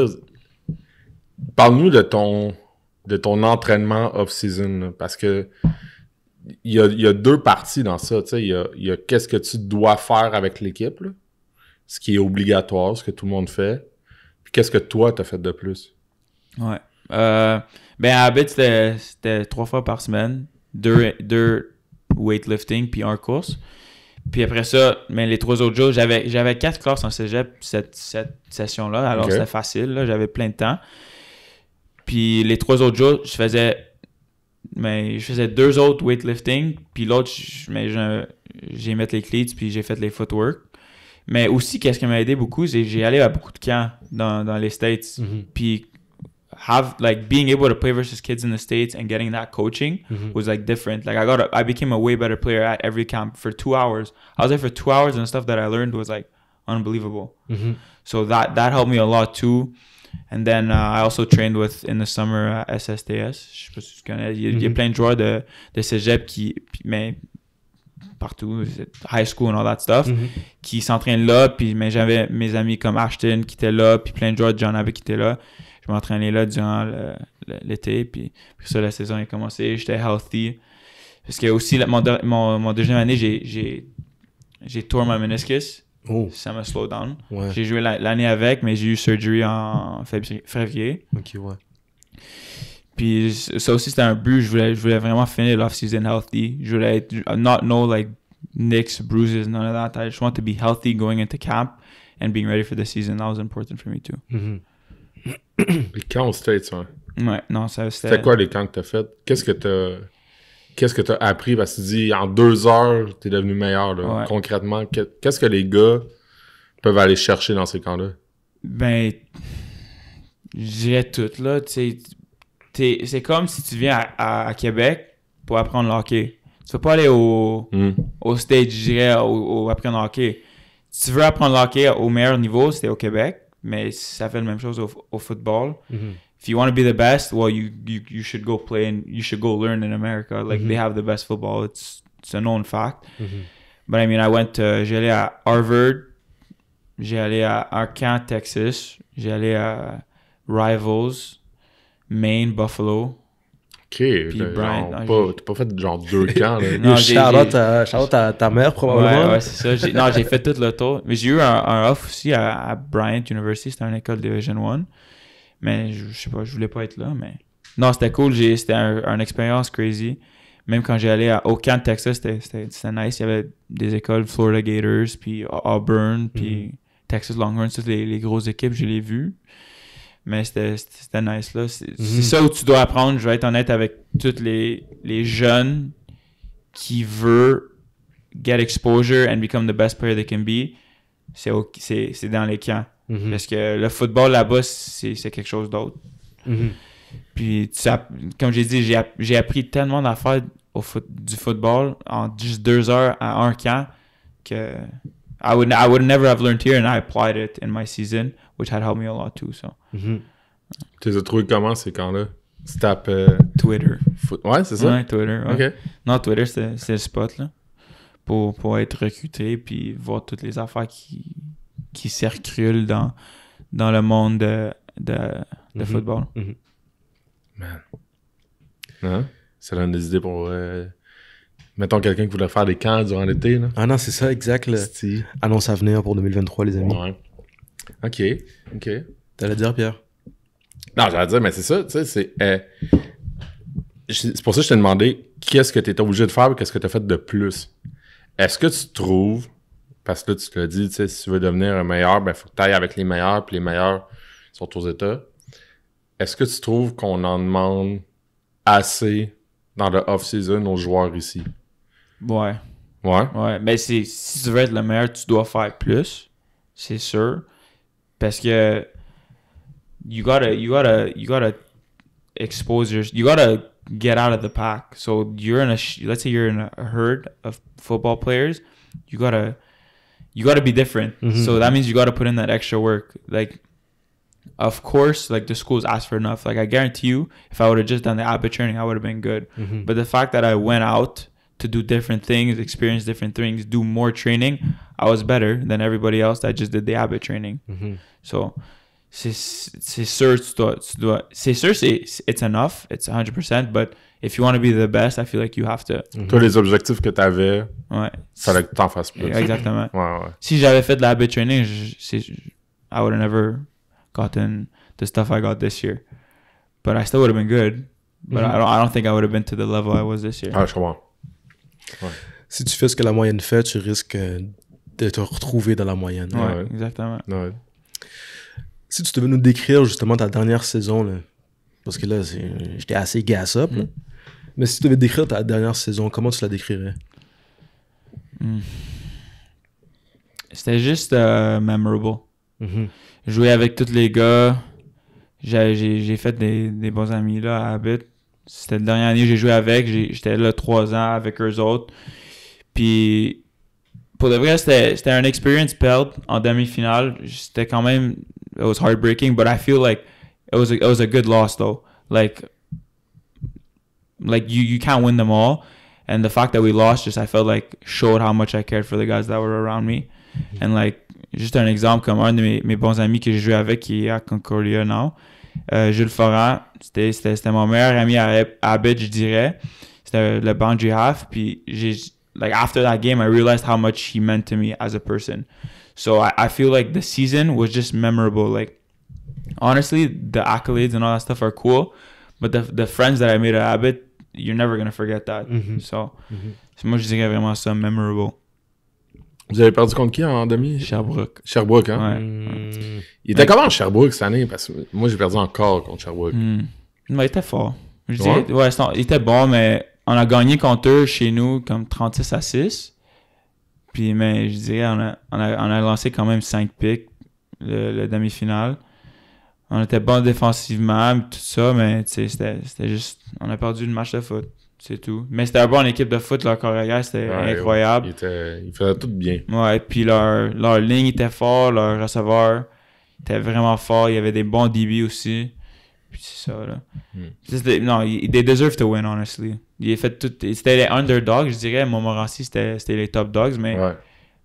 Parle-nous de ton, de ton entraînement off-season, parce que il y, a, deux parties dans ça. Il y a, il y a qu'est-ce que tu dois faire avec l'équipe, ce qui est obligatoire, ce que tout le monde fait. Puis qu'est-ce que toi, tu as fait de plus? Ouais. Euh, ben, à Habit, c'était trois fois par semaine, deux, deux weightlifting, puis un course. Puis après ça, mais ben, les trois autres jours, j'avais, j'avais quatre classes en cégep cette, cette session-là. Alors c'était facile, j'avais plein de temps. Puis les trois autres jours, je faisais mais je faisais deux autres weightlifting, puis l'autre, les cleats, puis j'ai fait les footwork. Mais aussi, qu'est-ce qui m'a aidé beaucoup, c'est j'ai allé à beaucoup de camps dans, dans les States. Mm -hmm. Puis, have, like, being able to play versus kids in the States and getting that coaching mm -hmm. was, like, different. Like, I got, a, I became a way better player at every camp for two hours. I was there for two hours and the stuff that I learned was, like, unbelievable. Mm -hmm. So that, that helped me a lot, too. Et then uh, I also trained with in the summer à uh, SSTS. Je sais pas si tu connais. Il y a, mhm. plein de joueurs de, de cégep qui, mais partout, high school and all that stuff, mhm. qui s'entraînent là. Puis, mais j'avais mes amis comme Ashton qui étaient là, puis plein de joueurs de John avait qui étaient là. Je m'entraînais là durant l'été. Puis, puis ça, la saison a commencé, J'étais healthy. Parce que aussi, la, mon, mon, deuxième année, j'ai j'ai tourné mon meniscus. Oh. Ça m'a slow down. J'ai joué l'année avec, mais j'ai eu surgery en février. Ok, ouais. Puis ça aussi, c'était un but. Je voulais, je voulais vraiment finir l'off-season healthy. Je voulais être, uh, not know like nicks, bruises, none of that. I just want to be healthy going into camp and being ready for the season. That was important for me too. Mm -hmm. les camps au States, ouais. Ouais, non, ça c'était. C'était quoi les camps que t'as fait? Qu'est-ce que t'as qu'est-ce que tu as appris? Parce que tu dis, en deux heures, tu es devenu meilleur. Là. Concrètement, qu'est-ce que les gars peuvent aller chercher dans ces camps-là? Ben, j'ai tout, là. c'est comme si tu viens à, Québec pour apprendre le hockey. Tu peux pas aller au, hmm. au stage, je apprendre le hockey. Si tu veux apprendre le hockey au meilleur niveau, c'est au Québec, mais ça fait la même chose au, football. Mhm. if you want to be the best, well, you you, you should go play and you should go learn in America. Like mm-hmm. they have the best football. It's it's a known fact. Mm-hmm. But I mean, I went to j'ai allé à Harvard, j'ai allé à Arkansas, Texas, j'ai allé à Rivals, Maine, Buffalo. Ok, Puis là, Brian, genre, non, pas, t'as pas fait genre deux camps. Là. non, Charlotte, ta, ta, ta mère probablement. Ouais, ouais c'est ça. J'ai, non, j'ai fait tout le tour. Mais j'ai eu un, un off aussi à, à Bryant University, c'était une école Division 1. Mais je, sais pas, je voulais pas être là, mais. Non, c'était cool, c'était un, une expérience crazy. Même quand j'ai allé à Oakland, Texas, c'était nice. Il y avait des écoles, Florida Gators, puis Auburn, mhm. puis Texas Longhorns, toutes les, grosses équipes, je les ai vues. Mais c'était nice, là. Mhm. C'est ça où tu dois apprendre, je vais être honnête avec tous les, les jeunes qui veulent get exposure and become the best player they can be. C'est dans les camps Mhm. Parce que le football là-bas, c'est quelque chose d'autre. Mhm. Puis, comme j'ai dit, j'ai appris tellement d'affaires au foot, du football en juste deux heures à un camp que I would, I would never have learned here and I applied it in my season, which had helped me a lot too. So. Mhm. Tu les as trouvés comment ces camps-là? Tu euh, Twitter. Ouais, c'est ça? Ouais, Twitter. Non, Twitter, c'est le spot là, pour, pour être recruté puis voir toutes les affaires qui, qui circulent dans, dans le monde de, de, mhm. football. C'est -hmm. Man. Hein? Ça donne des idées pour. Euh, mettons quelqu'un qui voudrait faire des camps durant l'été. Ah non, c'est ça, exact. Annonce à venir pour 2023, les amis. Ouais. Ok, ok. T'allais dire, Pierre Non, j'allais dire, mais c'est ça, tu sais, c'est. Euh, c'est pour ça que je t'ai demandé qu'est-ce que tu étais obligé de faire et qu'est-ce que tu as fait de plus. Est-ce que tu trouves parce que là, tu te l'as dit, tu sais, si tu veux devenir un meilleur, ben, il faut que tu ailles avec les meilleurs, puis les meilleurs sont aux États. Est-ce que tu trouves qu'on en demande assez dans le off-season aux joueurs ici? Ouais. Ouais? Ouais. Mais si tu veux être le meilleur, tu dois faire plus. C'est sûr. Parce que you gotta, you gotta, you gotta expose yourself. you gotta get out of the pack. So you're in a, let's say you're in a herd of football players. You gotta you got to be different. Mm-hmm. So that means you got to put in that extra work. Like, of course, like the schools asked for enough. Like I guarantee you, if I would have just done the abit training, I would have been good. Mm-hmm. But the fact that I went out to do different things, experience different things, do more training, I was better than everybody else that just did the abit training. Mm-hmm. So, c'est sûr, c'est, c'est, c'est, it's enough. It's 100%, but if you want to be the best, I feel like you have to. Mhm. Toi, les objectifs que tu avais, ouais. fallait que tu en fasses plus. Exactement. Si j'avais fait de la habit training, je, I would have never gotten the stuff I got this year. But I still would have been good. But mhm. I, don't, I don't think I would have been to the level I was this year. Ah, je comprends. Si tu fais ce que la moyenne fait, tu risques euh, de te retrouver dans la moyenne. Ouais, exactement. Si tu devais nous décrire justement ta dernière saison, parce que là, j'étais assez gas up. Mais si tu devais décrire ta dernière saison, comment tu la décrirais hmm. C'était juste euh, memorable. Mm-hmm. Jouer avec tous les gars. J'ai fait des, bons amis là à Abbott. C'était la dernière année que j'ai joué avec. J'étais là trois ans avec eux autres. Puis pour de vrai, c'était un experience perdre en demi-finale. C'était quand même. It was heartbreaking, but I feel like it was a, it was good loss though. Like you, you can't win them all. And the fact that we lost, just I felt like showed how much I cared for the guys that were around me. Mm-hmm. And like just an example, comme un de mes, mes bons amis que je joué avec qui est à Concordia now, euh, Jules Foran, c'était, c'était, c'était mon meilleur ami à, à bit, je dirais. C'était le boundary half. Puis j'ai, like after that game, I realized how much he meant to me as a person. So I, I feel like the season was just memorable. Like honestly, the accolades and all that stuff are cool, but the the friends that I made at Abbott you're never gonna forget that. Mm-hmm. Mm-hmm. so, moi, je dirais vraiment ça, memorable. Vous avez perdu contre qui en demi Sherbrooke. Sherbrooke, hein ouais. Mm. Il était comment Sherbrooke cette année Parce que moi, j'ai perdu encore contre Sherbrooke. Hmm. il était fort. Je ouais. ouais, il était bon, mais on a gagné contre eux chez nous comme 36 à 6. Puis, mais je dirais, on a, on a, lancé quand même 5 picks le, demi-finale on était bon défensivement, tout ça, mais c'était juste. On a perdu le match de foot. C'est tout. Mais c'était bon, équipe de foot, leur carrière. c'était incroyable. Ils faisaient tout bien. Ouais, puis leur, leur ligne était forte, leur receveur était vraiment fort. Il y avait des bons DB aussi. Puis c'est ça, là. Hmm. Non, they deserve to win, honestly. ils ont fait tout. C'était les underdogs, je dirais. Montmorency, c'était les top dogs, mais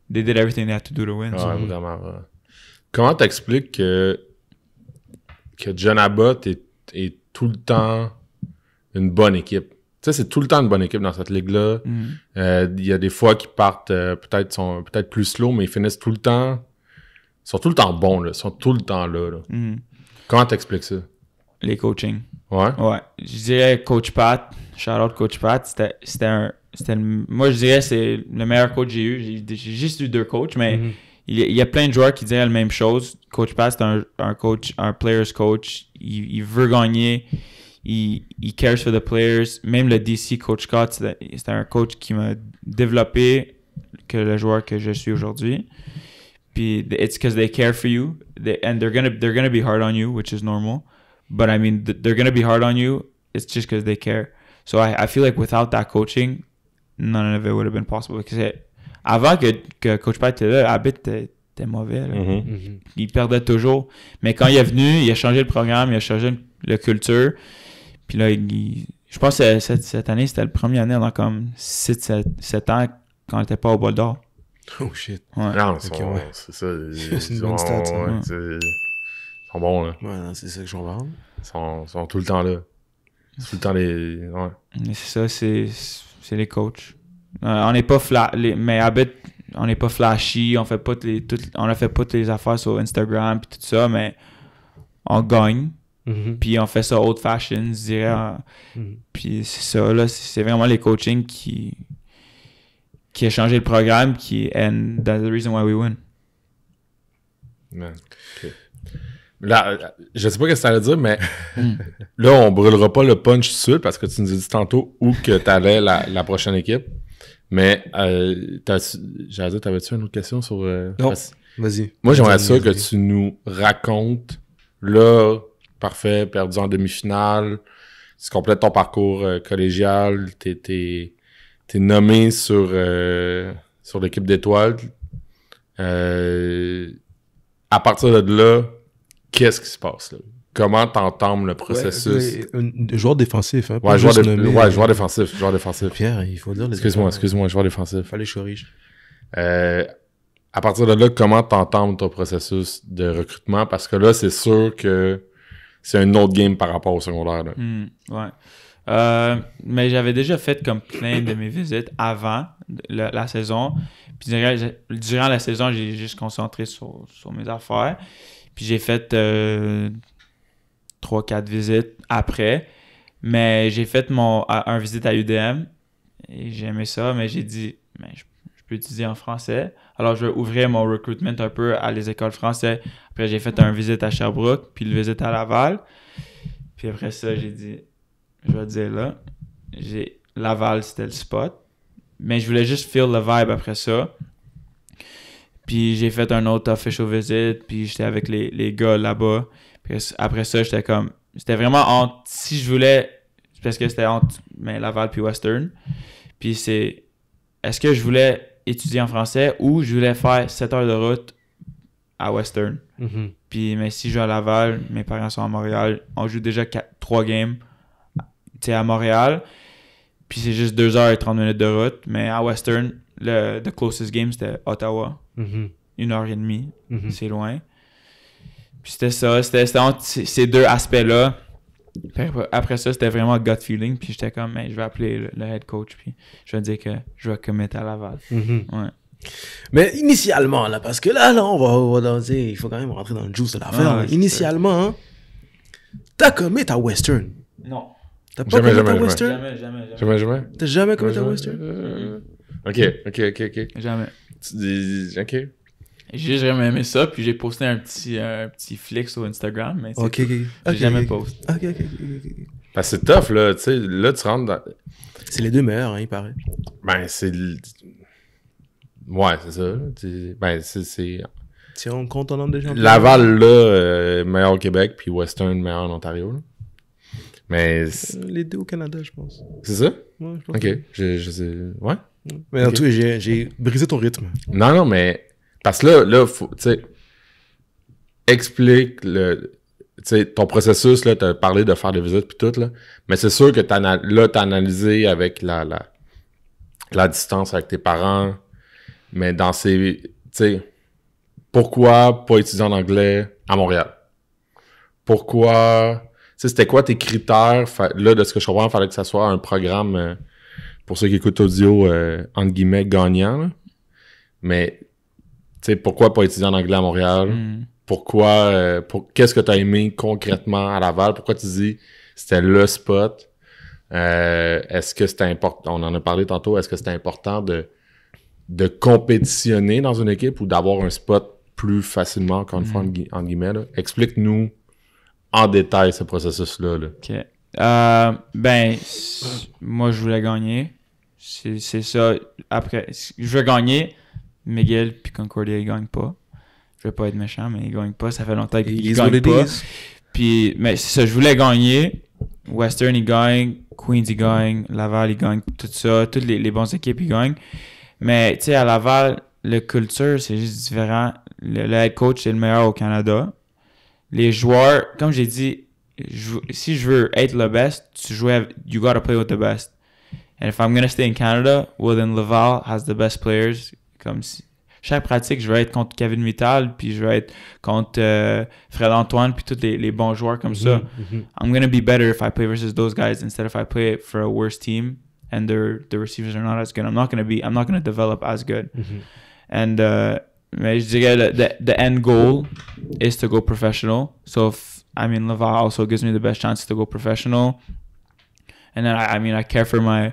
ils they did everything they had to do to win. Comment t'expliques que que John Abbott est, tout le temps une bonne équipe. Tu sais, c'est tout le temps une bonne équipe dans cette ligue-là. Mm. Euh, il y a des fois qu'ils partent euh, peut-être sont peut-être plus slow, mais ils finissent tout le temps. Ils sont tout le temps bons, là. Ils sont tout le temps là. Mm. Comment t'expliques ça? Les coachings. Ouais. Ouais. Je dirais Coach Pat, shout Coach Pat, c'était un. Moi, je dirais c'est le meilleur coach que j'ai eu. J'ai juste eu deux coachs, mais mm-hmm. il, il y a plein de joueurs qui disent la même chose. Coach Pass, c'est un, un, coach, un player's coach. Il, il veut gagner. Il, il, cares for the players. Même le DC, Coach Scott, c'est un coach qui m'a développé que le joueur que je suis aujourd'hui. Puis, it's because they care for you. They, and they're gonna, they're gonna be hard on you, which is normal. But I mean, they're gonna be hard on you. It's just because they care. So I, I feel like without that coaching, none of it would have been possible. Because it, avant que, que Coach Pat était là, Abbott était, mauvais. Mm-hmm. Mm-hmm. Il perdait toujours. Mais quand il est venu, il a changé le programme, il a changé la culture. Puis là, je pense que cette, cette année, c'était la première année dans comme 6-7 ans quand on n'était pas au bol d'or. Oh shit. c'est ça. c'est une bonne stat. Ils sont bons, là. Ouais, c'est ça que je parle. Ils sont, tout le temps là. Tout le temps les. Ouais. c'est ça, c'est les coachs. Euh, on n'est pas mais on n'est pas flashy, on fait pas on a fait pas toutes les affaires sur Instagram puis tout ça, mais on gagne. Mm-hmm. Puis on fait ça old fashion, je dirais. Mm-hmm. Puis c'est ça, là, c'est vraiment les coachings qui, qui a changé le programme, qui and that's the reason why we win. Là, je sais pas ce que ça veut dire, mais mm. là, on brûlera pas le punch tout parce que tu nous dis tantôt où que tu allais la prochaine équipe. Mais, euh, j'allais t'avais-tu une autre question sur. Euh, non. Vas-y. Moi, j'aimerais ça que tu nous racontes, là, parfait, perdu en demi-finale, tu complètes ton parcours euh, collégial, t'es, es, nommé sur, euh, sur l'équipe d'étoiles. à partir de là, qu'est-ce qui se passe, là? comment t'entends le processus. joueur défensif. Hein, ouais, euh, joueur, défensif, joueur défensif. Pierre, il faut dire. Excuse-moi, excuse-moi, joueur défensif. Fallait que je euh, à partir de là, comment t'entends ton processus de recrutement? Parce que là, c'est sûr que c'est un autre game par rapport au secondaire. Là. Hmm, ouais. Euh, mais j'avais déjà fait comme plein de mes visites avant la, saison. Puis durant la saison, j'ai juste concentré sur, mes affaires. Puis j'ai fait trois, quatre visites après. Mais j'ai fait mon un visite à UDM et j'ai aimé ça, mais j'ai dit, mais je, peux utiliser en français. Alors, je vais ouvrir mon recruitment un peu à les écoles françaises. Après, j'ai fait un visite à Sherbrooke, puis le visite à Laval. Puis après ça, j'ai dit, je vais dire là, j'ai Laval, c'était le spot. Mais je voulais juste feel le vibe après ça. Puis j'ai fait un autre official visit, puis j'étais avec les, les gars là-bas après ça, j'étais comme. C'était vraiment entre. Si je voulais. Parce que c'était entre mais ben, Laval puis Western. Puis c'est. Est-ce que je voulais étudier en français ou je voulais faire 7 heures de route à Western? Mm-hmm. Puis, mais si je joue à Laval, mes parents sont à Montréal. On joue déjà 3 games à Montréal. Puis c'est juste 2 heures et 30 minutes de route. Mais à Western, le the closest game, c'était Ottawa. Mm-hmm. Une heure et demie. Mm-hmm. C'est loin. Puis c'était ça, c'était ces deux aspects-là. Après ça, c'était vraiment gut feeling. Puis j'étais comme, je vais appeler le, head coach. Puis je vais dire que je vais commettre à Laval. Mhm. Mais initialement, là, parce que là, là on va, danser. Il faut quand même rentrer dans le juice de l'affaire. Ah, initialement, t'as commis ta « Western. Non. T'as pas jamais, ta « Western? Jamais, jamais, jamais. Jamais, jamais. T'as jamais commis à Western? Euh, ok, ok, ok, ok. Jamais. Tu dis, ok. J'ai jamais aimé ça, puis j'ai posté un petit, euh, un petit flic sur Instagram, mais j'ai jamais posté. Ok, ok, ok. c'est tough, là, tu sais, là, tu rentres dans... C'est les deux meilleurs, hein, il paraît. Ben, c'est... Ouais, c'est ça. Ben, c'est... Si on compte en nombre de gens... Laval, là, euh, meilleur au Québec, puis Western, meilleur en Ontario, Mais... Euh, les deux au Canada, je pense. C'est ça? Ouais, je pense. Ok, je, je Ouais? Mais en tout cas, j'ai brisé ton rythme. Non, non, mais parce que là, là, tu sais, explique le, ton processus, là, as parlé de faire des visites puis tout, là. Mais c'est sûr que t'as, là, t'as analysé avec la, la, distance avec tes parents. Mais dans ces, tu pourquoi pas étudier en anglais à Montréal? Pourquoi, tu c'était quoi tes critères? là, de ce que je comprends, il fallait que ça soit un programme, euh, pour ceux qui écoutent audio, en euh, entre guillemets, gagnant, Mais pourquoi pas étudier en anglais à Montréal? Hmm. Pourquoi, euh, qu'est-ce que tu as aimé concrètement à Laval? Pourquoi tu dis c'était le spot? Euh, est-ce que c'était important? On en a parlé tantôt. Est-ce que c'était important de, de compétitionner dans une équipe ou d'avoir un spot plus facilement, encore une hmm. en, guillemets? Explique-nous en détail ce processus-là. Euh, ben, moi, je voulais gagner. C'est ça. Après, je veux gagner. Miguel puis Concordia, ils gagnent pas. Je vais pas être méchant, mais ils gagnent pas. Ça fait longtemps qu'ils gagnent pas. Puis, mais c'est ça, je voulais gagner. Western, ils gagnent. Queens, ils gagnent. Laval, ils gagnent. Tout ça. Toutes les, les bonnes équipes, ils gagnent. Mais, tu sais, à Laval, le culture, c'est juste différent. Le, head coach, c'est le meilleur au Canada. Les joueurs, comme j'ai dit, si je veux être le best, tu joues avec, you gotta play with the best. And if I'm gonna stay in Canada, well then Laval has the best players Comme si, chaque pratique, je veux être contre Kevin Mittal, puis je veux être contre euh, Fred Antoine, puis tous les, les bons joueurs comme mm -hmm, ça. Mm -hmm. I'm going to be better if I play versus those guys instead if I play for a worse team and their the receivers are not as good. I'm not going to be I'm not going to develop as good. Mm -hmm. And uh, mais je dirais the, the end goal is to go professional. So if, I mean Laval also gives me the best chance to go professional. And then I, I mean I care for my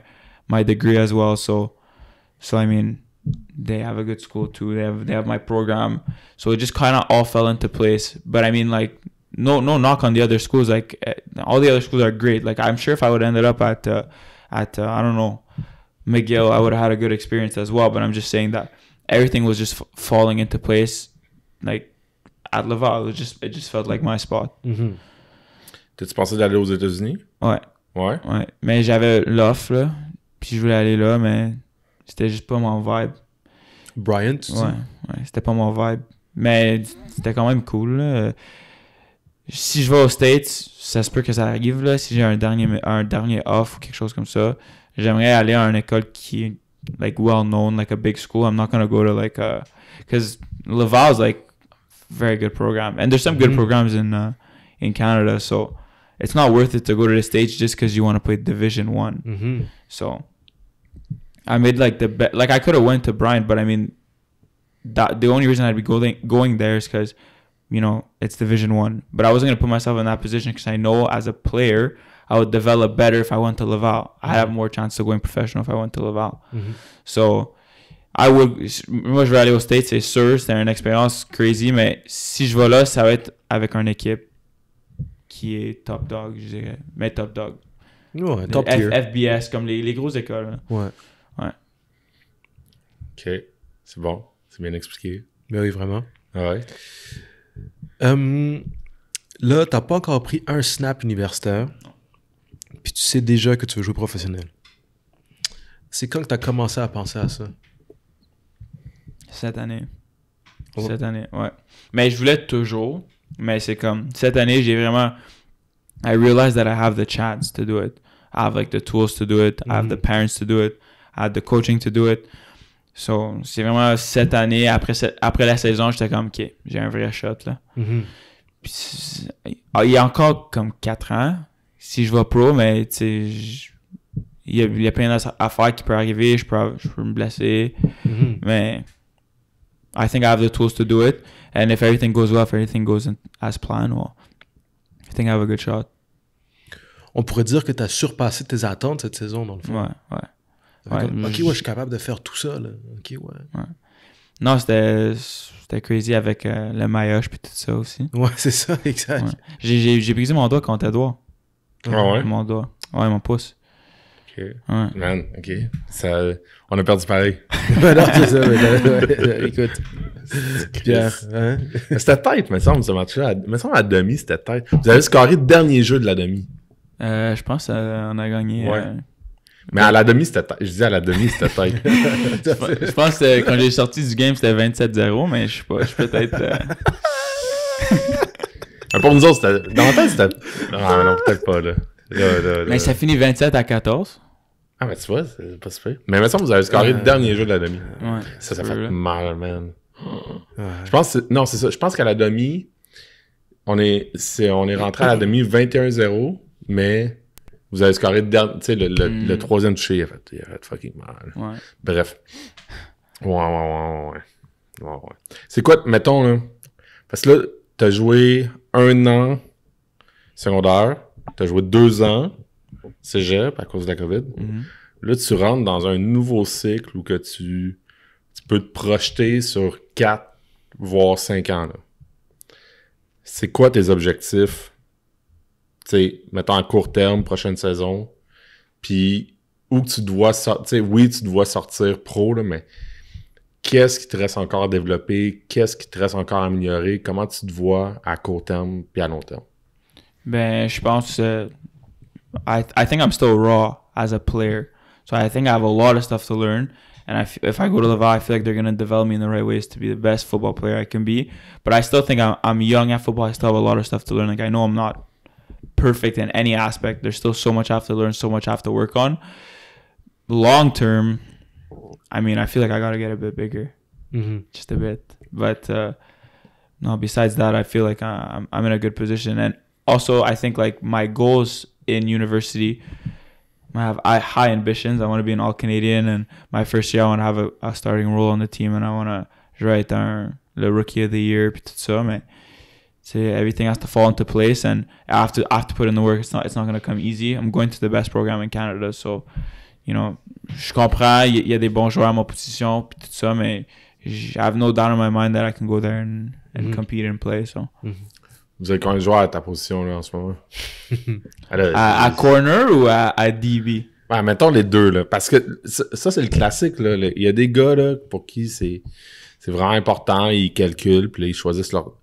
my degree as well. So so I mean they have a good school too. They have they have my program, so it just kind of all fell into place. But I mean, like no no knock on the other schools. Like eh, all the other schools are great. Like I'm sure if I would ended up at uh, at uh, I don't know McGill, I would have had a good experience as well. But I'm just saying that everything was just f- falling into place. Like at Laval, it just it just felt like my spot. Did you mm-hmm. T'as-tu pensé d'aller aux États-Unis? Ouais. Ouais. Ouais. Mais j'avais l'offre, Puis je voulais aller là, mais C'était juste pas mon vibe. Bryant, tu ouais, ouais c'était pas mon vibe. Mais c'était quand même cool. Là. Si je vais aux States, eh, ça se peut um que ça arrive. Là. Si j'ai un dernier, un dernier off ou quelque chose comme ça, j'aimerais aller à une école qui est like well known, like a big school. I'm not gonna go to like a because Laval's like very good program, and there's some good mm -hmm. programs in uh, in Canada. So it's not worth it to go to the States just because you want to play Division One. Mm -hmm. So I made like the best. Like I could have went to Bryant, but I mean, that the only reason I'd be going going there is because, you know, it's Division One. But I wasn't gonna put myself in that position because I know as a player I would develop better if I went to Laval. Mm-hmm. I have more chance of going professional if I went to Laval. Mm-hmm. So. I would, moi, je vais aller au States, c'est sûr, c'était une expérience crazy, mais si je vais là, ça va être avec une équipe qui est top dog, je dirais. Mais top dog. Ouais, top F- tier. FBS, comme les, les grosses écoles. Là. Ouais. OK. C'est bon. C'est bien expliqué. Mais ben oui, vraiment. Ah ouais. Um, là, t'as pas encore pris un snap universitaire. Puis tu sais déjà que tu veux jouer professionnel. C'est quand que tu as commencé à penser à ça? Cette année. Cette année, ouais. Mais je voulais toujours. Mais c'est comme, cette année, j'ai vraiment. I realized that I have the chance to do it. I have like the tools to do it. I have the mm-hmm. parents to do it. I have the coaching to do it. So, c'est vraiment cette année, après, après la saison, j'étais comme, OK, j'ai un vrai shot, là. Mm-hmm. Ah, il y a encore comme 4 ans, si je vais pro, mais, tu il y, a, plein d'affaires qui peuvent arriver, je peux, je peux me blesser, mm-hmm. mais I think I have the tools to do it, and if everything goes well, if everything goes as planned, well, I think I have a good shot. On pourrait dire que tu as surpassé tes attentes cette saison, dans le fond. Ouais, ouais ok, ouais, je suis capable de faire tout ça. Là. Ok, ouais. ouais. Non, c'était crazy avec euh, le maillot, puis tout ça aussi. Ouais, c'est ça, exact. Ouais. J'ai brisé mon doigt contre doigt. Ah ouais? Mon doigt. Ouais, mon pouce. Ok. Ouais. Man, ok. Ça, on a perdu pareil. ben non, c'est ça. Mais euh, euh, écoute. Pierre, hein? C'était tête, me semble, ce match-là. Me semble, à demi, c'était tête. Vous avez scoré le dernier jeu de la demi. Euh, je pense qu'on a gagné. Ouais. Mais à la demi, c'était Je dis à la demi, c'était tête. je pense que quand j'ai sorti du game, c'était 27-0, mais je sais pas, je suis peut-être. Euh, pour nous autres, c'était. Dans ma tête, c'était. Ah non, peut-être pas, là. Mais ça finit 27 à 14. Ah, mais tu vois, c'est pas super. Mais maintenant, vous avez scoré le dernier jeu de la demi. ça, ça fait mal, man. Je pense, non, c'est ça. Je pense qu'à la demi, on est rentré à la demi 21-0, mais vous avez scoré le, le, hmm. troisième touché, il a fait, il fucking mal. Ouais. Bref. Ouais, ouais, ouais, ouais. ouais, ouais. C'est quoi, mettons, là? Parce que là, t'as joué un an secondaire, t'as joué deux ans cégep à cause de la COVID. Mm-hmm. Là, tu rentres dans un nouveau cycle où que tu peux te projeter sur quatre, voire cinq ans. C'est quoi tes objectifs tu sais mettons à court terme, prochaine saison, puis où tu dois sortir, oui, tu dois sortir pro, là, mais qu'est-ce qui te reste encore à développer, qu'est-ce qui te reste encore à améliorer, comment tu te vois à court terme puis à long terme? Ben, je pense, uh, I, I think I'm still raw as a player. So I think I have a lot of stuff to learn. And I if I go to Laval, I feel like they're going to develop me in the right ways to be the best football player I can be. But I still think I'm, I'm young at football. I still have a lot of stuff to learn. Like, I know I'm not perfect in any aspect. There's still so much I have to learn, so much I have to work on. Long term, I mean, I feel like I gotta get a bit bigger, mm-hmm. just a bit. But uh, no, besides that, I feel like uh, I'm I'm in a good position, and also I think like my goals in university. I have high ambitions. I want to be an All Canadian, and my first year I want to have a, a starting role on the team, and I want to write down uh, the Rookie of the Year. So, mais Tout everything has to fall into place, and I have to I have to put in the work. It's not it's not gonna come easy. I'm going to the best program in Canada, so you know, je comprends. Il y, a des bons joueurs à ma position, puis tout ça, mais I have no doubt in my mind that I can go there and, and mm-hmm. compete and play. So. Mm-hmm. Vous avez combien de joueurs à ta position là, en ce moment à, corner ou à, DB Ouais, mettons les deux, là. Parce que ça, c'est le classique, là. Il y a des gars, là, pour qui c'est, c'est vraiment important. Ils calculent, puis ils choisissent leur,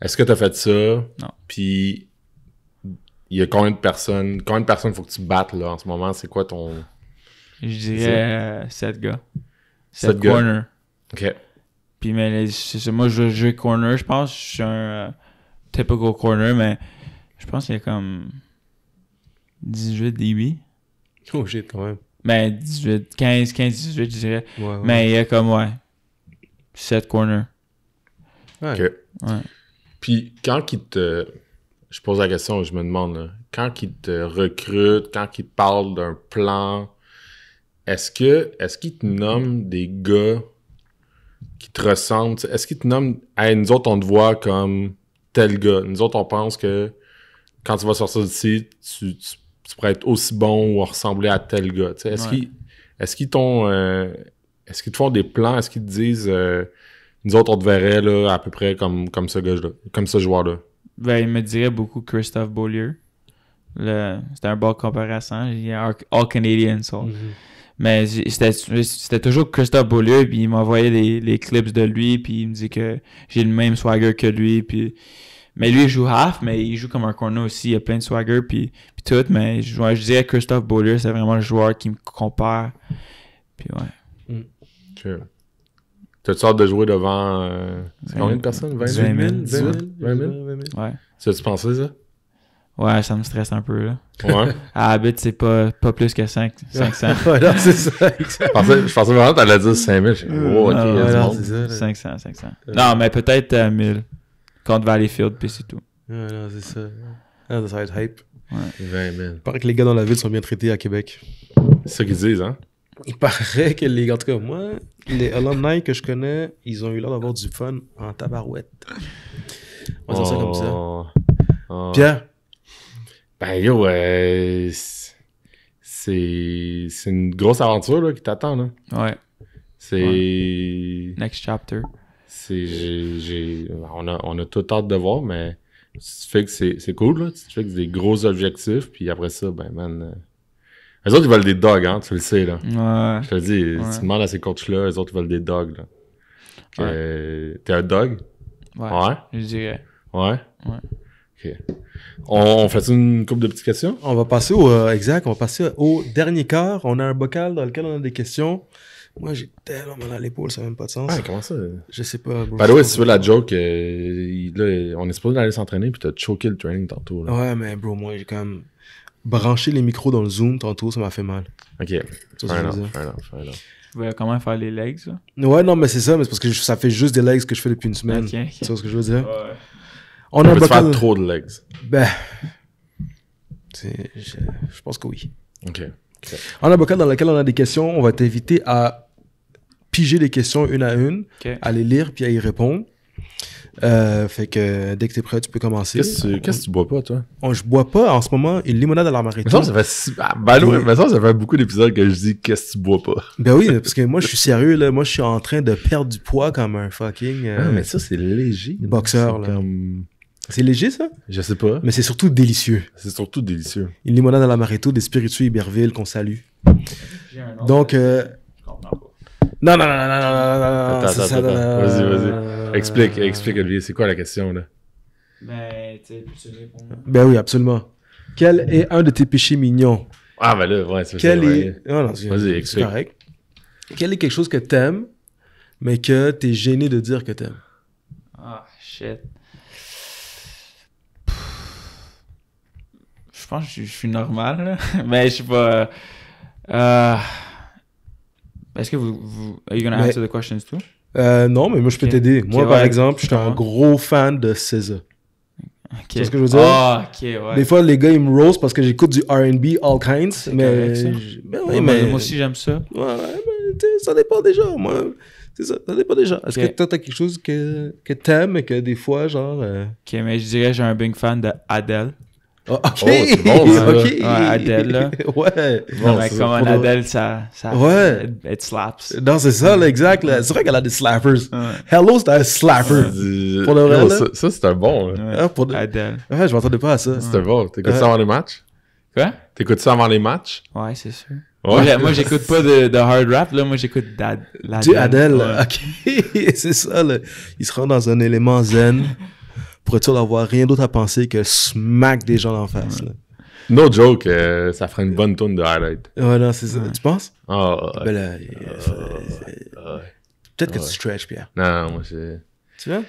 est-ce que tu as fait ça? Non. Puis, il y a combien de personnes? Combien de personnes faut que tu battes là en ce moment? C'est quoi ton. Je dirais 7 euh, gars. 7 corners. Ok. Puis, mais c'est moi, je joue corner. Je pense je suis un euh, typical corner, mais je pense qu'il y a comme 18 DB. Oh shit, quand même. Mais 18, 15, 15, 18, je dirais. Ouais, ouais. Mais il y a comme, ouais, 7 corners. Ok. Ouais. Puis quand te. Je pose la question, je me demande, quand ils te recrutent, quand ils te parlent d'un plan, est-ce que est qu'ils te nomment des gars qui te ressemblent? Est-ce qu'ils te nomment Hey, nous autres, on te voit comme tel gars. Nous autres, on pense que quand tu vas sortir d'ici, tu, tu, pourrais être aussi bon ou ressembler à tel gars. Est-ce qu'ils est-ce qu'ils t'ont. Euh, est-ce qu'ils te font des plans? Est-ce qu'ils te disent euh, nous autres, on te verrait à peu près comme, comme ce gars-là, comme ce joueur-là. Ben, il me dirait beaucoup Christophe Beaulieu. C'était un bon comparaison. Il est All Canadian, mhm. Mais c'était toujours Christophe Beaulieu, puis il m'envoyait les, clips de lui, puis il me dit que j'ai le même swagger que lui, puis... Mais lui, il joue half, mais il joue comme un corner aussi. Il a plein de swagger, puis, puis tout. Mais je, dirais Christophe Beaulieu, c'est vraiment le joueur qui me compare. Puis ouais. Mm. T'as-tu hâte de jouer devant. Euh, combien de personnes 20 000 20 000, 20 000, Ouais. ça tu pensé ça Ouais, ça me stresse un peu. Là. Ouais. À Habit, c'est pas, pas plus que 5, 500. c'est ça. je, pensais, je vraiment que t'allais dire 5000. Je wow, 500, 500. Non, mais peut-être 1000 euh, contre Valleyfield, puis c'est tout. Ouais, c'est ça. Ah, ça va être hype. Ouais. 20 000. Je que les gars dans la ville sont bien traités à Québec. C'est ce qu'ils disent, hein? Il paraît que les. En tout cas, moi, les alumni que je connais, ils ont eu l'air d'avoir du fun en tabarouette. On va dire ça comme ça. Oh. Oh. Pierre? Ben yo, euh, c'est une grosse aventure qui t'attend. Ouais. C'est. Next chapter. C'est. J'ai. On a, tout hâte de voir, mais tu fais que c'est cool, là. Tu fais que des gros objectifs, puis après ça, ben man euh, les autres, ils veulent des dogs, hein, tu le sais, là. Ouais. Je te dis, tu demandes à ces coachs-là, les autres, ils veulent des dogs, là. T'es un dog? Ouais. ouais. Je dirais. Ouais? Ouais. OK. On, fait une coupe de petites questions? On va passer au... Euh, exact, on va passer au dernier quart. On a un bocal dans lequel on a des questions. Moi, j'ai tellement mal à l'épaule, ça n'a même pas de sens. Ah, comment ça? Je sais pas. Bah, si tu veux la joke, euh, on est supposé aller s'entraîner, puis t'as choqué le training tantôt. Ouais, mais bro, moi, j'ai quand même brancher les micros dans le Zoom tantôt, ça m'a fait mal. Ok. Tu comment faire les legs, Ouais, non, mais c'est ça, mais c'est parce que ça fait juste des legs que je fais depuis une semaine. Tu vois ce que je veux dire? On a pas trop de legs? Ben, je, je, pense que oui. OK. On a un dans lequel on a des questions. On va t'inviter à piger les questions une à une, à les lire puis à y répondre. Euh, fait que dès que t'es prêt, tu peux commencer. Qu'est-ce que tu, bois pas, toi Je bois pas en ce moment une limonade à la marito. Ah, ben mais ça, ça fait, beaucoup d'épisodes que je dis qu'est-ce que tu bois pas. Ben oui, parce que moi, je suis sérieux, là. Moi, je suis en train de perdre du poids comme un fucking. Euh, ah, mais ça, c'est léger. Boxeur, C'est léger, ça Je sais pas. Mais c'est surtout délicieux. C'est surtout délicieux. Une limonade à la marito des spiritueux Iberville qu'on salue. Donc, euh, non, non, non, non, non, non, non, attends, attends, attends. Vas-y, vas-y. Explique, explique, Olivier, c'est quoi la question, là? Ben, tu sais, Ben oui, absolument. Quel est un de tes péchés mignons? Ah, ben là, ouais, c'est Quel est... Vas-y, explique. correct. Quel est quelque chose que t'aimes, mais que t'es gêné de dire que t'aimes? Ah, shit. Je pense que je suis normal, là. Mais ben, je sais pas... Euh... euh est-ce que vous, vous are you gonna answer the questions too? Euh, non, mais moi je peux t'aider. Moi, par exemple, je suis un gros fan de SZA. Okay. ce que je veux dire? Ah, des fois, les gars, ils me roast parce que j'écoute du RB, all kinds. Mais... Ben mais, Moi aussi, j'aime ça. Ouais, mais ça dépend gens, Moi, c'est ça, ça dépend déjà. Est-ce que toi, t'as quelque chose que, que t'aimes et que des fois, genre. Euh, ok, mais je dirais, que j'ai un big fan de Adele. Ah, OK. Oh, bon, Ouais, Adèle, là. ouais. Bon, mais comme Adèle, ça, ça. Ouais. It slaps. Non, c'est ça, là, exact. C'est vrai qu'elle a des slappers. Hello, c'est un slapper. Pour le Ça, c'est un bon. Là. Ouais. Ah, pour Adèle. Ouais, je m'attendais pas à ça. un bon. T'écoutes ça avant les matchs? Quoi? T'écoutes ça avant les matchs? Ouais, c'est sûr. Moi, j'écoute pas de, hard rap, là. Moi, j'écoute d'Adèle. Tu, Adèle, ok. c'est ça, là. Il se rend dans un élément zen pourrait tu avoir rien d'autre à penser que smack des gens en face? No joke, euh, ça ferait une bonne tonne de highlight. Ouais, non, c'est ça. Tu penses? Oh, ouais. Peut-être que tu stretch, Pierre. Non, moi, c'est. Tu vois?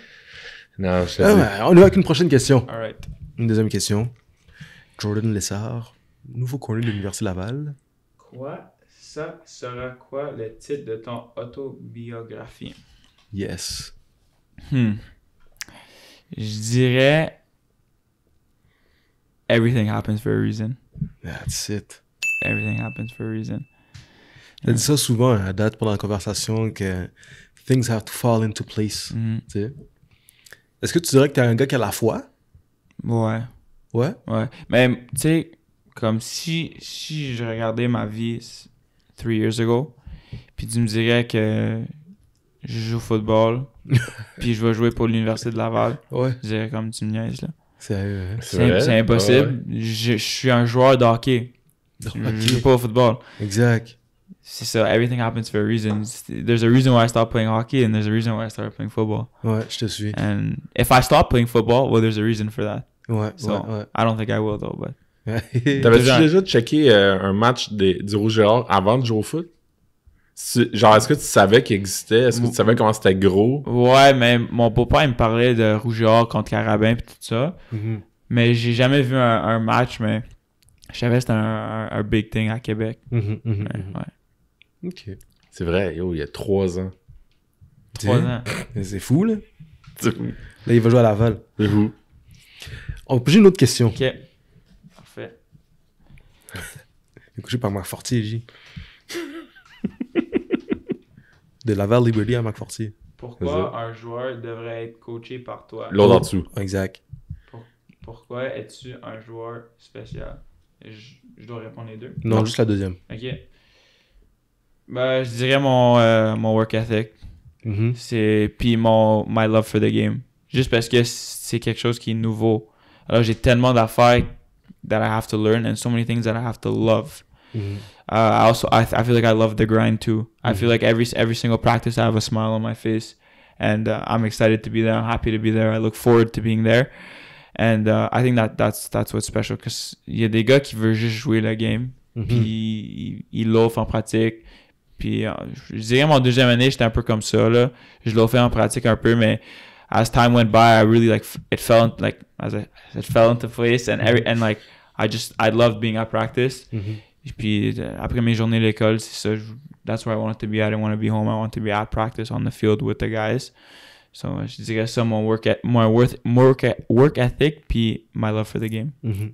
Non, je ah, ben, On est avec une prochaine question. All right. Une deuxième question. Jordan Lessard, nouveau connu de l'Université Laval. Quoi? Ça sera quoi le titre de ton autobiographie? Yes. Hmm. Je dirais. Everything happens for a reason. That's it. Everything happens for a reason. T'as dit ça souvent hein, à date pendant la conversation que things have to fall into place. Mm-hmm. Tu sais. Est-ce que tu dirais que t'es un gars qui a la foi? Ouais. Ouais? Ouais. Mais tu sais, comme si, si je regardais ma vie three years ago, puis tu me dirais que je joue au football, puis je vais jouer pour l'Université de Laval. Ouais. Je dirais comme tu me niaises, là. Hein? C'est impossible. Je, je, suis un joueur de hockey. je joue pas au football. Exact. C'est ça, everything happens for a reason. There's a reason why I stopped playing hockey and there's a reason why I started playing football. Ouais, je te suis. And if I stop playing football, well, there's a reason for that. Ouais, so, ouais, ouais. I don't think I will, though, but... T'avais-tu déjà checké euh, un match des, du Rouge et Or avant de jouer au foot? genre, est-ce que tu savais qu'il existait? Est-ce que tu savais comment c'était gros? Ouais, mais mon papa, il me parlait de Rougeard contre Carabin et tout ça. Mhm. Mais j'ai jamais vu un, match, mais je savais que c'était un, big thing à Québec. Mhm, mhm, ok. C'est vrai, yo, il y a trois ans. Trois hein? ans. C'est fou, là. Là, il va jouer à Laval. C'est fou. j'ai une autre question. Ok. Parfait. Écoutez par pas Fortier, de Laval Liberty à McFortier. Pourquoi un joueur devrait être coaché par toi? L'autre en dessous. Exact. pourquoi es-tu un joueur spécial? Je, dois répondre les deux. Non, juste la deuxième. Ok. Ben, je dirais mon, euh, mon work ethic. Mm-hmm. C'est puis mon my love for the game. Juste parce que c'est quelque chose qui est nouveau. Alors j'ai tellement d'affaires that I have to learn and so many things that I have to love. Mm-hmm. Uh, I also I, I feel like I love the grind too. Mm-hmm. I feel mm-hmm. like every every single practice I have a smile on my face, and uh, I'm excited to be there. I'm happy to be there. I look forward to being there, and uh, I think that that's that's what's special. Cause y a des gars qui veulent juste jouer la game, mm-hmm. puis ils l'offrent en pratique. Puis euh, je dirais mon deuxième année j'étais un peu comme ça là. Je l'ai fait en pratique un peu, mais as time went by, I really like it fell like as I, it fell into place, and every and like I just I loved being at practice. Mm-hmm Puis euh, après mes journées d'école, c'est ça. that's where I wanted to be I didn't want to be home. I want to be at practice on the field with the guys. So, je dirais ça, mon work, at, mon worth, work, work ethic, puis my love for the game. Mm-hmm.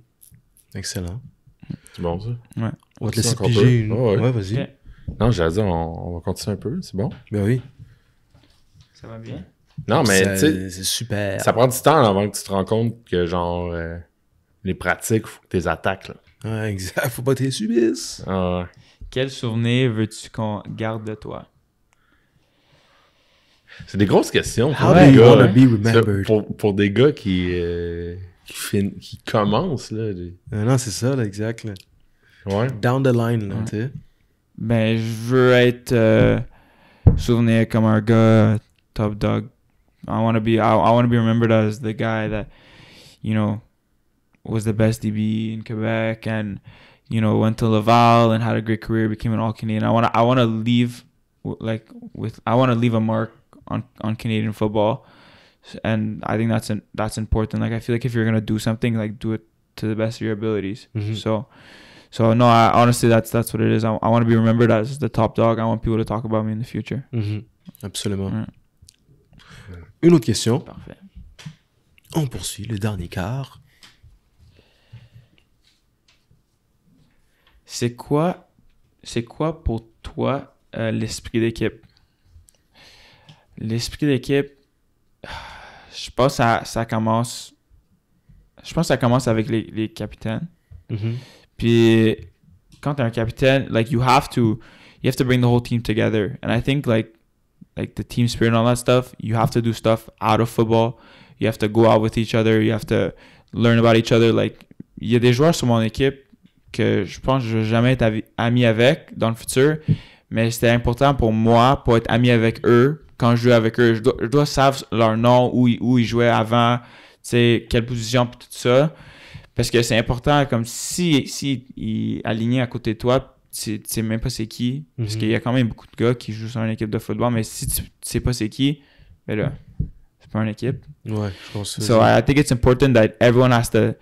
Excellent. C'est bon, ça? Ouais. On va te laisser piger. Ah ouais, vas-y. Non, j'allais dire, on, va continuer un peu, c'est bon? Ben oui. Ça va bien? Non, mais tu sais. C'est super. Ça prend du temps avant que tu te rends compte que, genre, euh, les pratiques, tes attaques. Là. Ouais, exact. Faut pas que tu subisses. Ah. Quel souvenir veux-tu qu'on garde de toi? C'est des grosses questions pour, ah des gars, hein. pour, pour des gars qui, euh, qui, qui commencent. Là, ah non, c'est ça, là, exact. Down the line, là, Ben, je veux être euh, souvenir comme un gars top dog. I want to be I want to be remembered as the guy that you know was the best DB in Quebec and you know went to Laval and had a great career, became an All Canadian. I want to I want to leave like with I want to leave a mark on on Canadian football, and I think that's an, that's important. Like I feel like if you're gonna do something, like do it to the best of your abilities. Mm-hmm. So. So no, I, honestly, that's that's what it is. I, I want to be remembered as the top dog. I want people to talk about me in the future. Mm-hmm. Absolument. Mm. Une autre question. Parfait. On poursuit le dernier quart. C'est quoi, c'est quoi pour toi euh, l'esprit d'équipe? L'esprit d'équipe, je pense que ça, ça, commence. Je pense ça commence avec les, les capitaines. Mm-hmm. Puis quand t'es un capitaine, like you have to, you have to bring the whole team together. And I think like like the team spirit and all that stuff, you have to do stuff out of football. You have to go out with each other. You have to learn about each other. Like, il y a des joueurs sur mon équipe je pense que je vais jamais être ami avec dans le futur, mais c'était important pour moi pour être ami avec eux quand je jouais avec eux. Je dois, savoir leur nom, où, ils, où jouaient avant, quelle position, tout ça. Parce que c'est important, comme si, si ils alignaient à côté de toi, tu sais même pas c'est qui. Parce mhm. qu'il y a quand même beaucoup de gars qui jouent sur une équipe de football, mais si tu sais pas c'est qui, ben là, c'est pas une équipe. Ouais, je pense que So I think it's important that everyone has to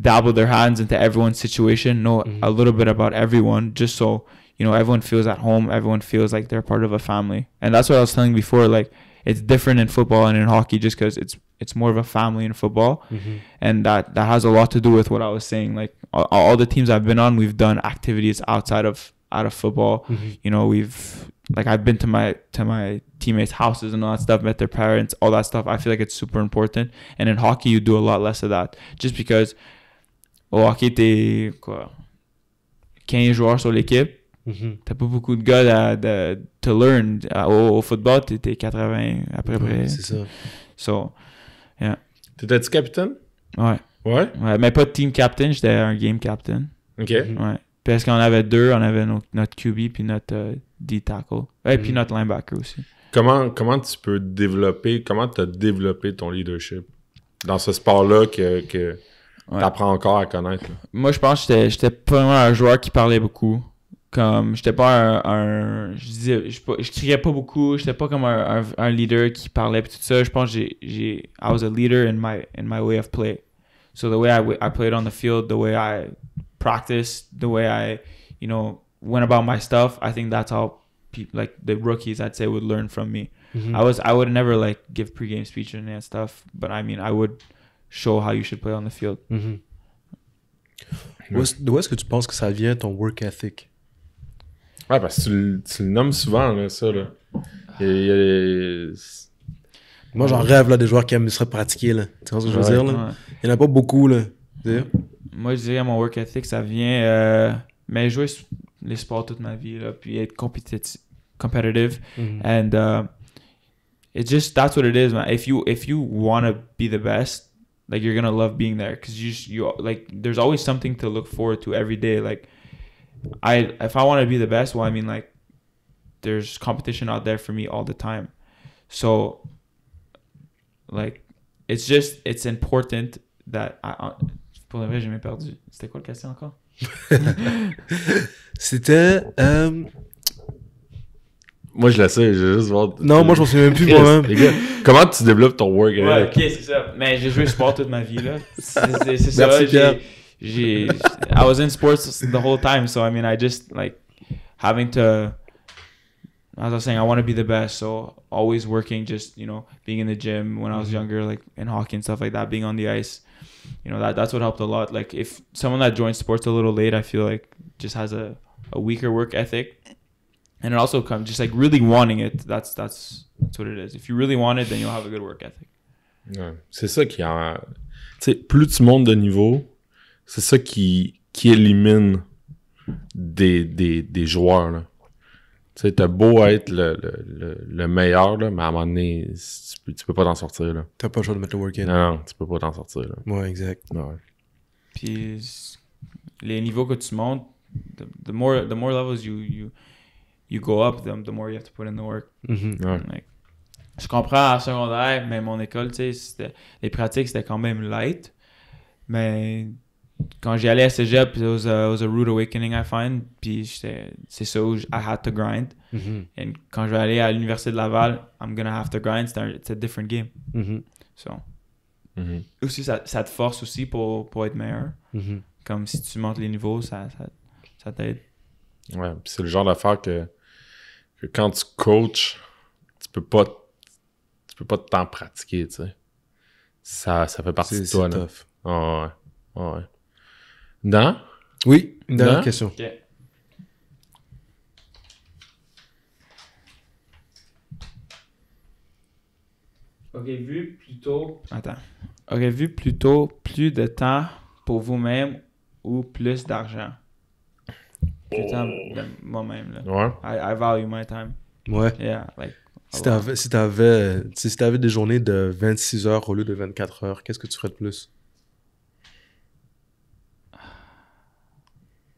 dabble their hands into everyone's situation, know mm-hmm. a little bit about everyone, just so you know everyone feels at home, everyone feels like they're part of a family. And that's what I was telling before, like it's different in football and in hockey, just because it's it's more of a family in football, mm-hmm. and that that has a lot to do with what I was saying. Like all, all the teams I've been on, we've done activities outside of out of football. Mm-hmm. You know, we've like I've been to my to my teammates' houses and all that stuff, met their parents, all that stuff. I feel like it's super important. And in hockey, you do a lot less of that, just because au hockey, t'es quoi 15 joueurs sur l'équipe. Mm-hmm. T'as pas beaucoup de gars à te learn. Au, football, t'es 80 à peu près. c'est ça. T'étais-tu capitaine? Ouais. Ouais? Ouais, mais pas team captain, j'étais un game captain. OK. Ouais. Parce qu'on avait deux, on avait notre QB puis notre euh, D-tackle. Et puis mm-hmm. notre linebacker aussi. Comment, comment tu peux développer, comment t'as développé ton leadership dans ce sport-là que Ouais. T'apprends encore à connaître. Là. Moi, je pense que j'étais pas vraiment un joueur qui parlait beaucoup. Comme, j'étais pas un. un je, disais, je, je, criais pas beaucoup. J'étais pas comme un, un, un, leader qui parlait. Puis tout ça, je pense que j'ai. I was a leader in my, in my way of play. So the way I, I played on the field, the way I practiced, the way I, you know, went about my stuff, I think that's how people, like the rookies, I'd say, would learn from me. Mm -hmm. I was I would never like give pregame speeches and that stuff, but I mean, I would show how you should play on the field. -hmm. D'où est-ce que tu penses que ça vient ton work ethic? Ouais, parce que tu le, nommes souvent, là, ça. Là. Moi, j'en rêve là, des joueurs qui aiment se pratiquer. Là. Tu vois ce que je veux dire? Là? Il n'y en a pas beaucoup. Là. Moi, je dirais mon work ethic, ça vient. Euh, mais jouer les sports toute ma vie, là, puis être compétitif competitive. Mm-hmm. And uh, it's just, that's what it is, man. If you, if you want to be the best, like you're gonna love being there because you you like there's always something to look forward to every day like i if i want to be the best well i mean like there's competition out there for me all the time so like it's just it's important that I, uh, pour le vrai j'ai perdu c'était quoi le question encore c'était um... Moi, je la sais, je juste voir. Non, moi, je m'en souviens même plus moi-même. Comment tu développes ton work Ouais, ok, c'est ça. Mais j'ai joué sport toute ma vie, là. C'est ça. J'ai. I was in sports the whole time, so I mean, I just, like, having to. As I was saying, I want to be the best, so always working, just, you know, being in the gym when I was mm-hmm. younger, like, in hockey and stuff like that, being on the ice. You know, that that's what helped a lot. Like, if someone that joins sports a little late, I feel like just has a, a weaker work ethic and it also comes just like really wanting it. That's that's that's what it is. If you really want it, then you'll have a good work ethic. C'est ça qui en... plus tu montes de niveau, c'est ça qui, élimine des, joueurs. Tu t'as beau être le, meilleur, mais à un moment donné, tu peux, peux pas t'en sortir. Là. T'as pas le choix de mettre le work in. Non, non, tu peux pas t'en sortir. Là. Ouais, exact. Puis les niveaux que tu montes, the, the more, the more levels you, you you go up the more you have to put in the work. Mm-hmm. je comprends en secondaire, mais mon école, les pratiques, c'était quand même light. Mais quand j'y allais à cégep, it was a, rude awakening, I find. Puis c'est ça où I had to grind. Et mm-hmm. quand je vais aller à l'université de Laval, I'm gonna have to grind. C'est un different game. Mm-hmm. Aussi, ça, ça, te force aussi pour, pour être meilleur. Comme si tu montes les niveaux, ça, ça, ça t'aide. Ouais, c'est le genre d'affaire que que quand tu coaches, tu peux pas tu peux pas t'en pratiquer, tu sais. Ça, ça fait partie de toi, là. Ah, ouais. Ah, ouais. Oui, une dernière question. Aurais vu plutôt. Attends. plutôt plus de temps pour vous-même ou plus d'argent? de temps de oh. moi-même. Ouais. I, I, value my time. Ouais. Yeah, like, si t'avais, si t'avais, si des journées de 26 heures au lieu de 24 heures, qu'est-ce que tu ferais de plus?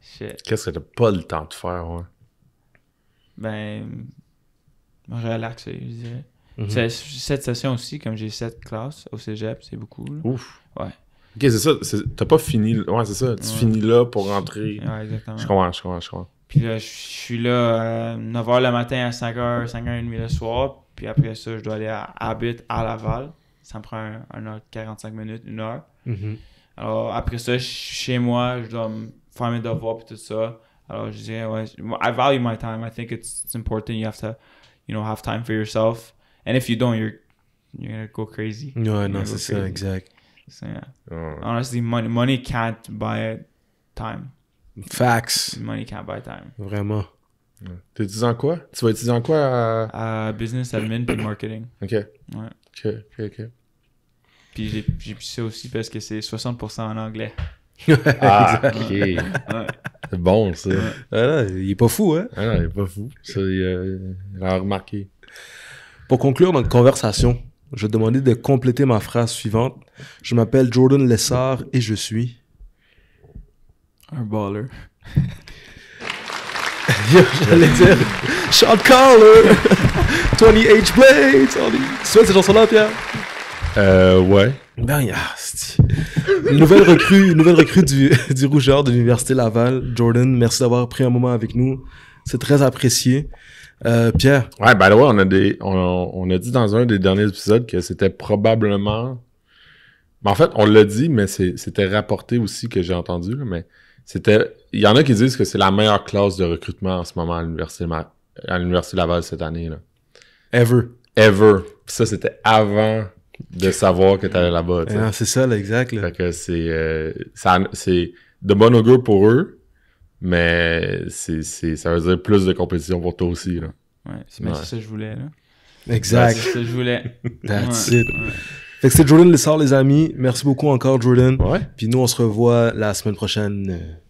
Shit. Qu'est-ce que t'as pas le temps de faire, hein Ben, relaxer, je dirais. Mm-hmm. Cette session aussi, comme j'ai 7 classes au cégep, c'est beaucoup. Ouf. Ouais. Ok, c'est ça. T'as pas fini. Ouais, c'est ça. Tu finis là pour rentrer. Ouais, exactement. Je comprends, je comprends, je comprends. Puis là, je suis là à 9h euh, le matin à 5h, 5h30 le soir. Puis après ça, je dois aller à Habit à Laval. Ça me prend 1h45 minutes, 1 heure. Mm-hmm. Alors après ça, chez moi, je dois faire mes devoirs et tout ça. Alors je disais, ouais, I value my time. I think it's, it's important. You have to, you know, have time for yourself. And if you don't, you're, you're gonna go crazy. Ouais, non, non, c'est ça, exact. So yeah, honestly, money money can't buy time. Facts. Money can't buy time. Vraiment. T'es quoi? Tu vas étudier en quoi? À... business admin puis marketing. OK. Ouais. OK, OK, OK. Puis j'ai pu ça aussi parce que c'est 60% en anglais. ah, OK. Ouais. C'est bon, ça. Ah, il est pas fou, hein? Ah, non, il est pas fou. Ça, il euh, l'a remarqué. Pour conclure notre conversation, je demandais de compléter ma phrase suivante. Je m'appelle Jordan Lessard et je suis. Un baller. j'allais dire. Shot caller! 20H Blades! Tu souhaitez cette chanson-là, Pierre? Euh, ouais. Ben, yeah, nouvelle recrue, nouvelle recrue du, du Rougeur de l'Université Laval. Jordan, merci d'avoir pris un moment avec nous. C'est très apprécié. Euh, Pierre. Ouais, ben ouais, on a des. On, a dit dans un des derniers épisodes que c'était probablement. Mais ben, en fait, on l'a dit, mais c'était rapporté aussi que j'ai entendu, mais c'était. Il y en a qui disent que c'est la meilleure classe de recrutement en ce moment à l'Université Ma... Laval cette année. Là. Ever. Ever. ça, c'était avant de savoir que t'allais là-bas. Ah, c'est ça, là, exact. que c'est. Euh, c'est de bon augure pour eux mais c'est, ça veut dire plus de compétition pour toi aussi. Là. Ouais, c'est ouais. ça que je voulais. Là. Exact. C'est ça que je voulais. That's Fait que c'est Jordan Lessard, les amis. Merci beaucoup encore, Jordan. Puis nous, on se revoit la semaine prochaine. Euh,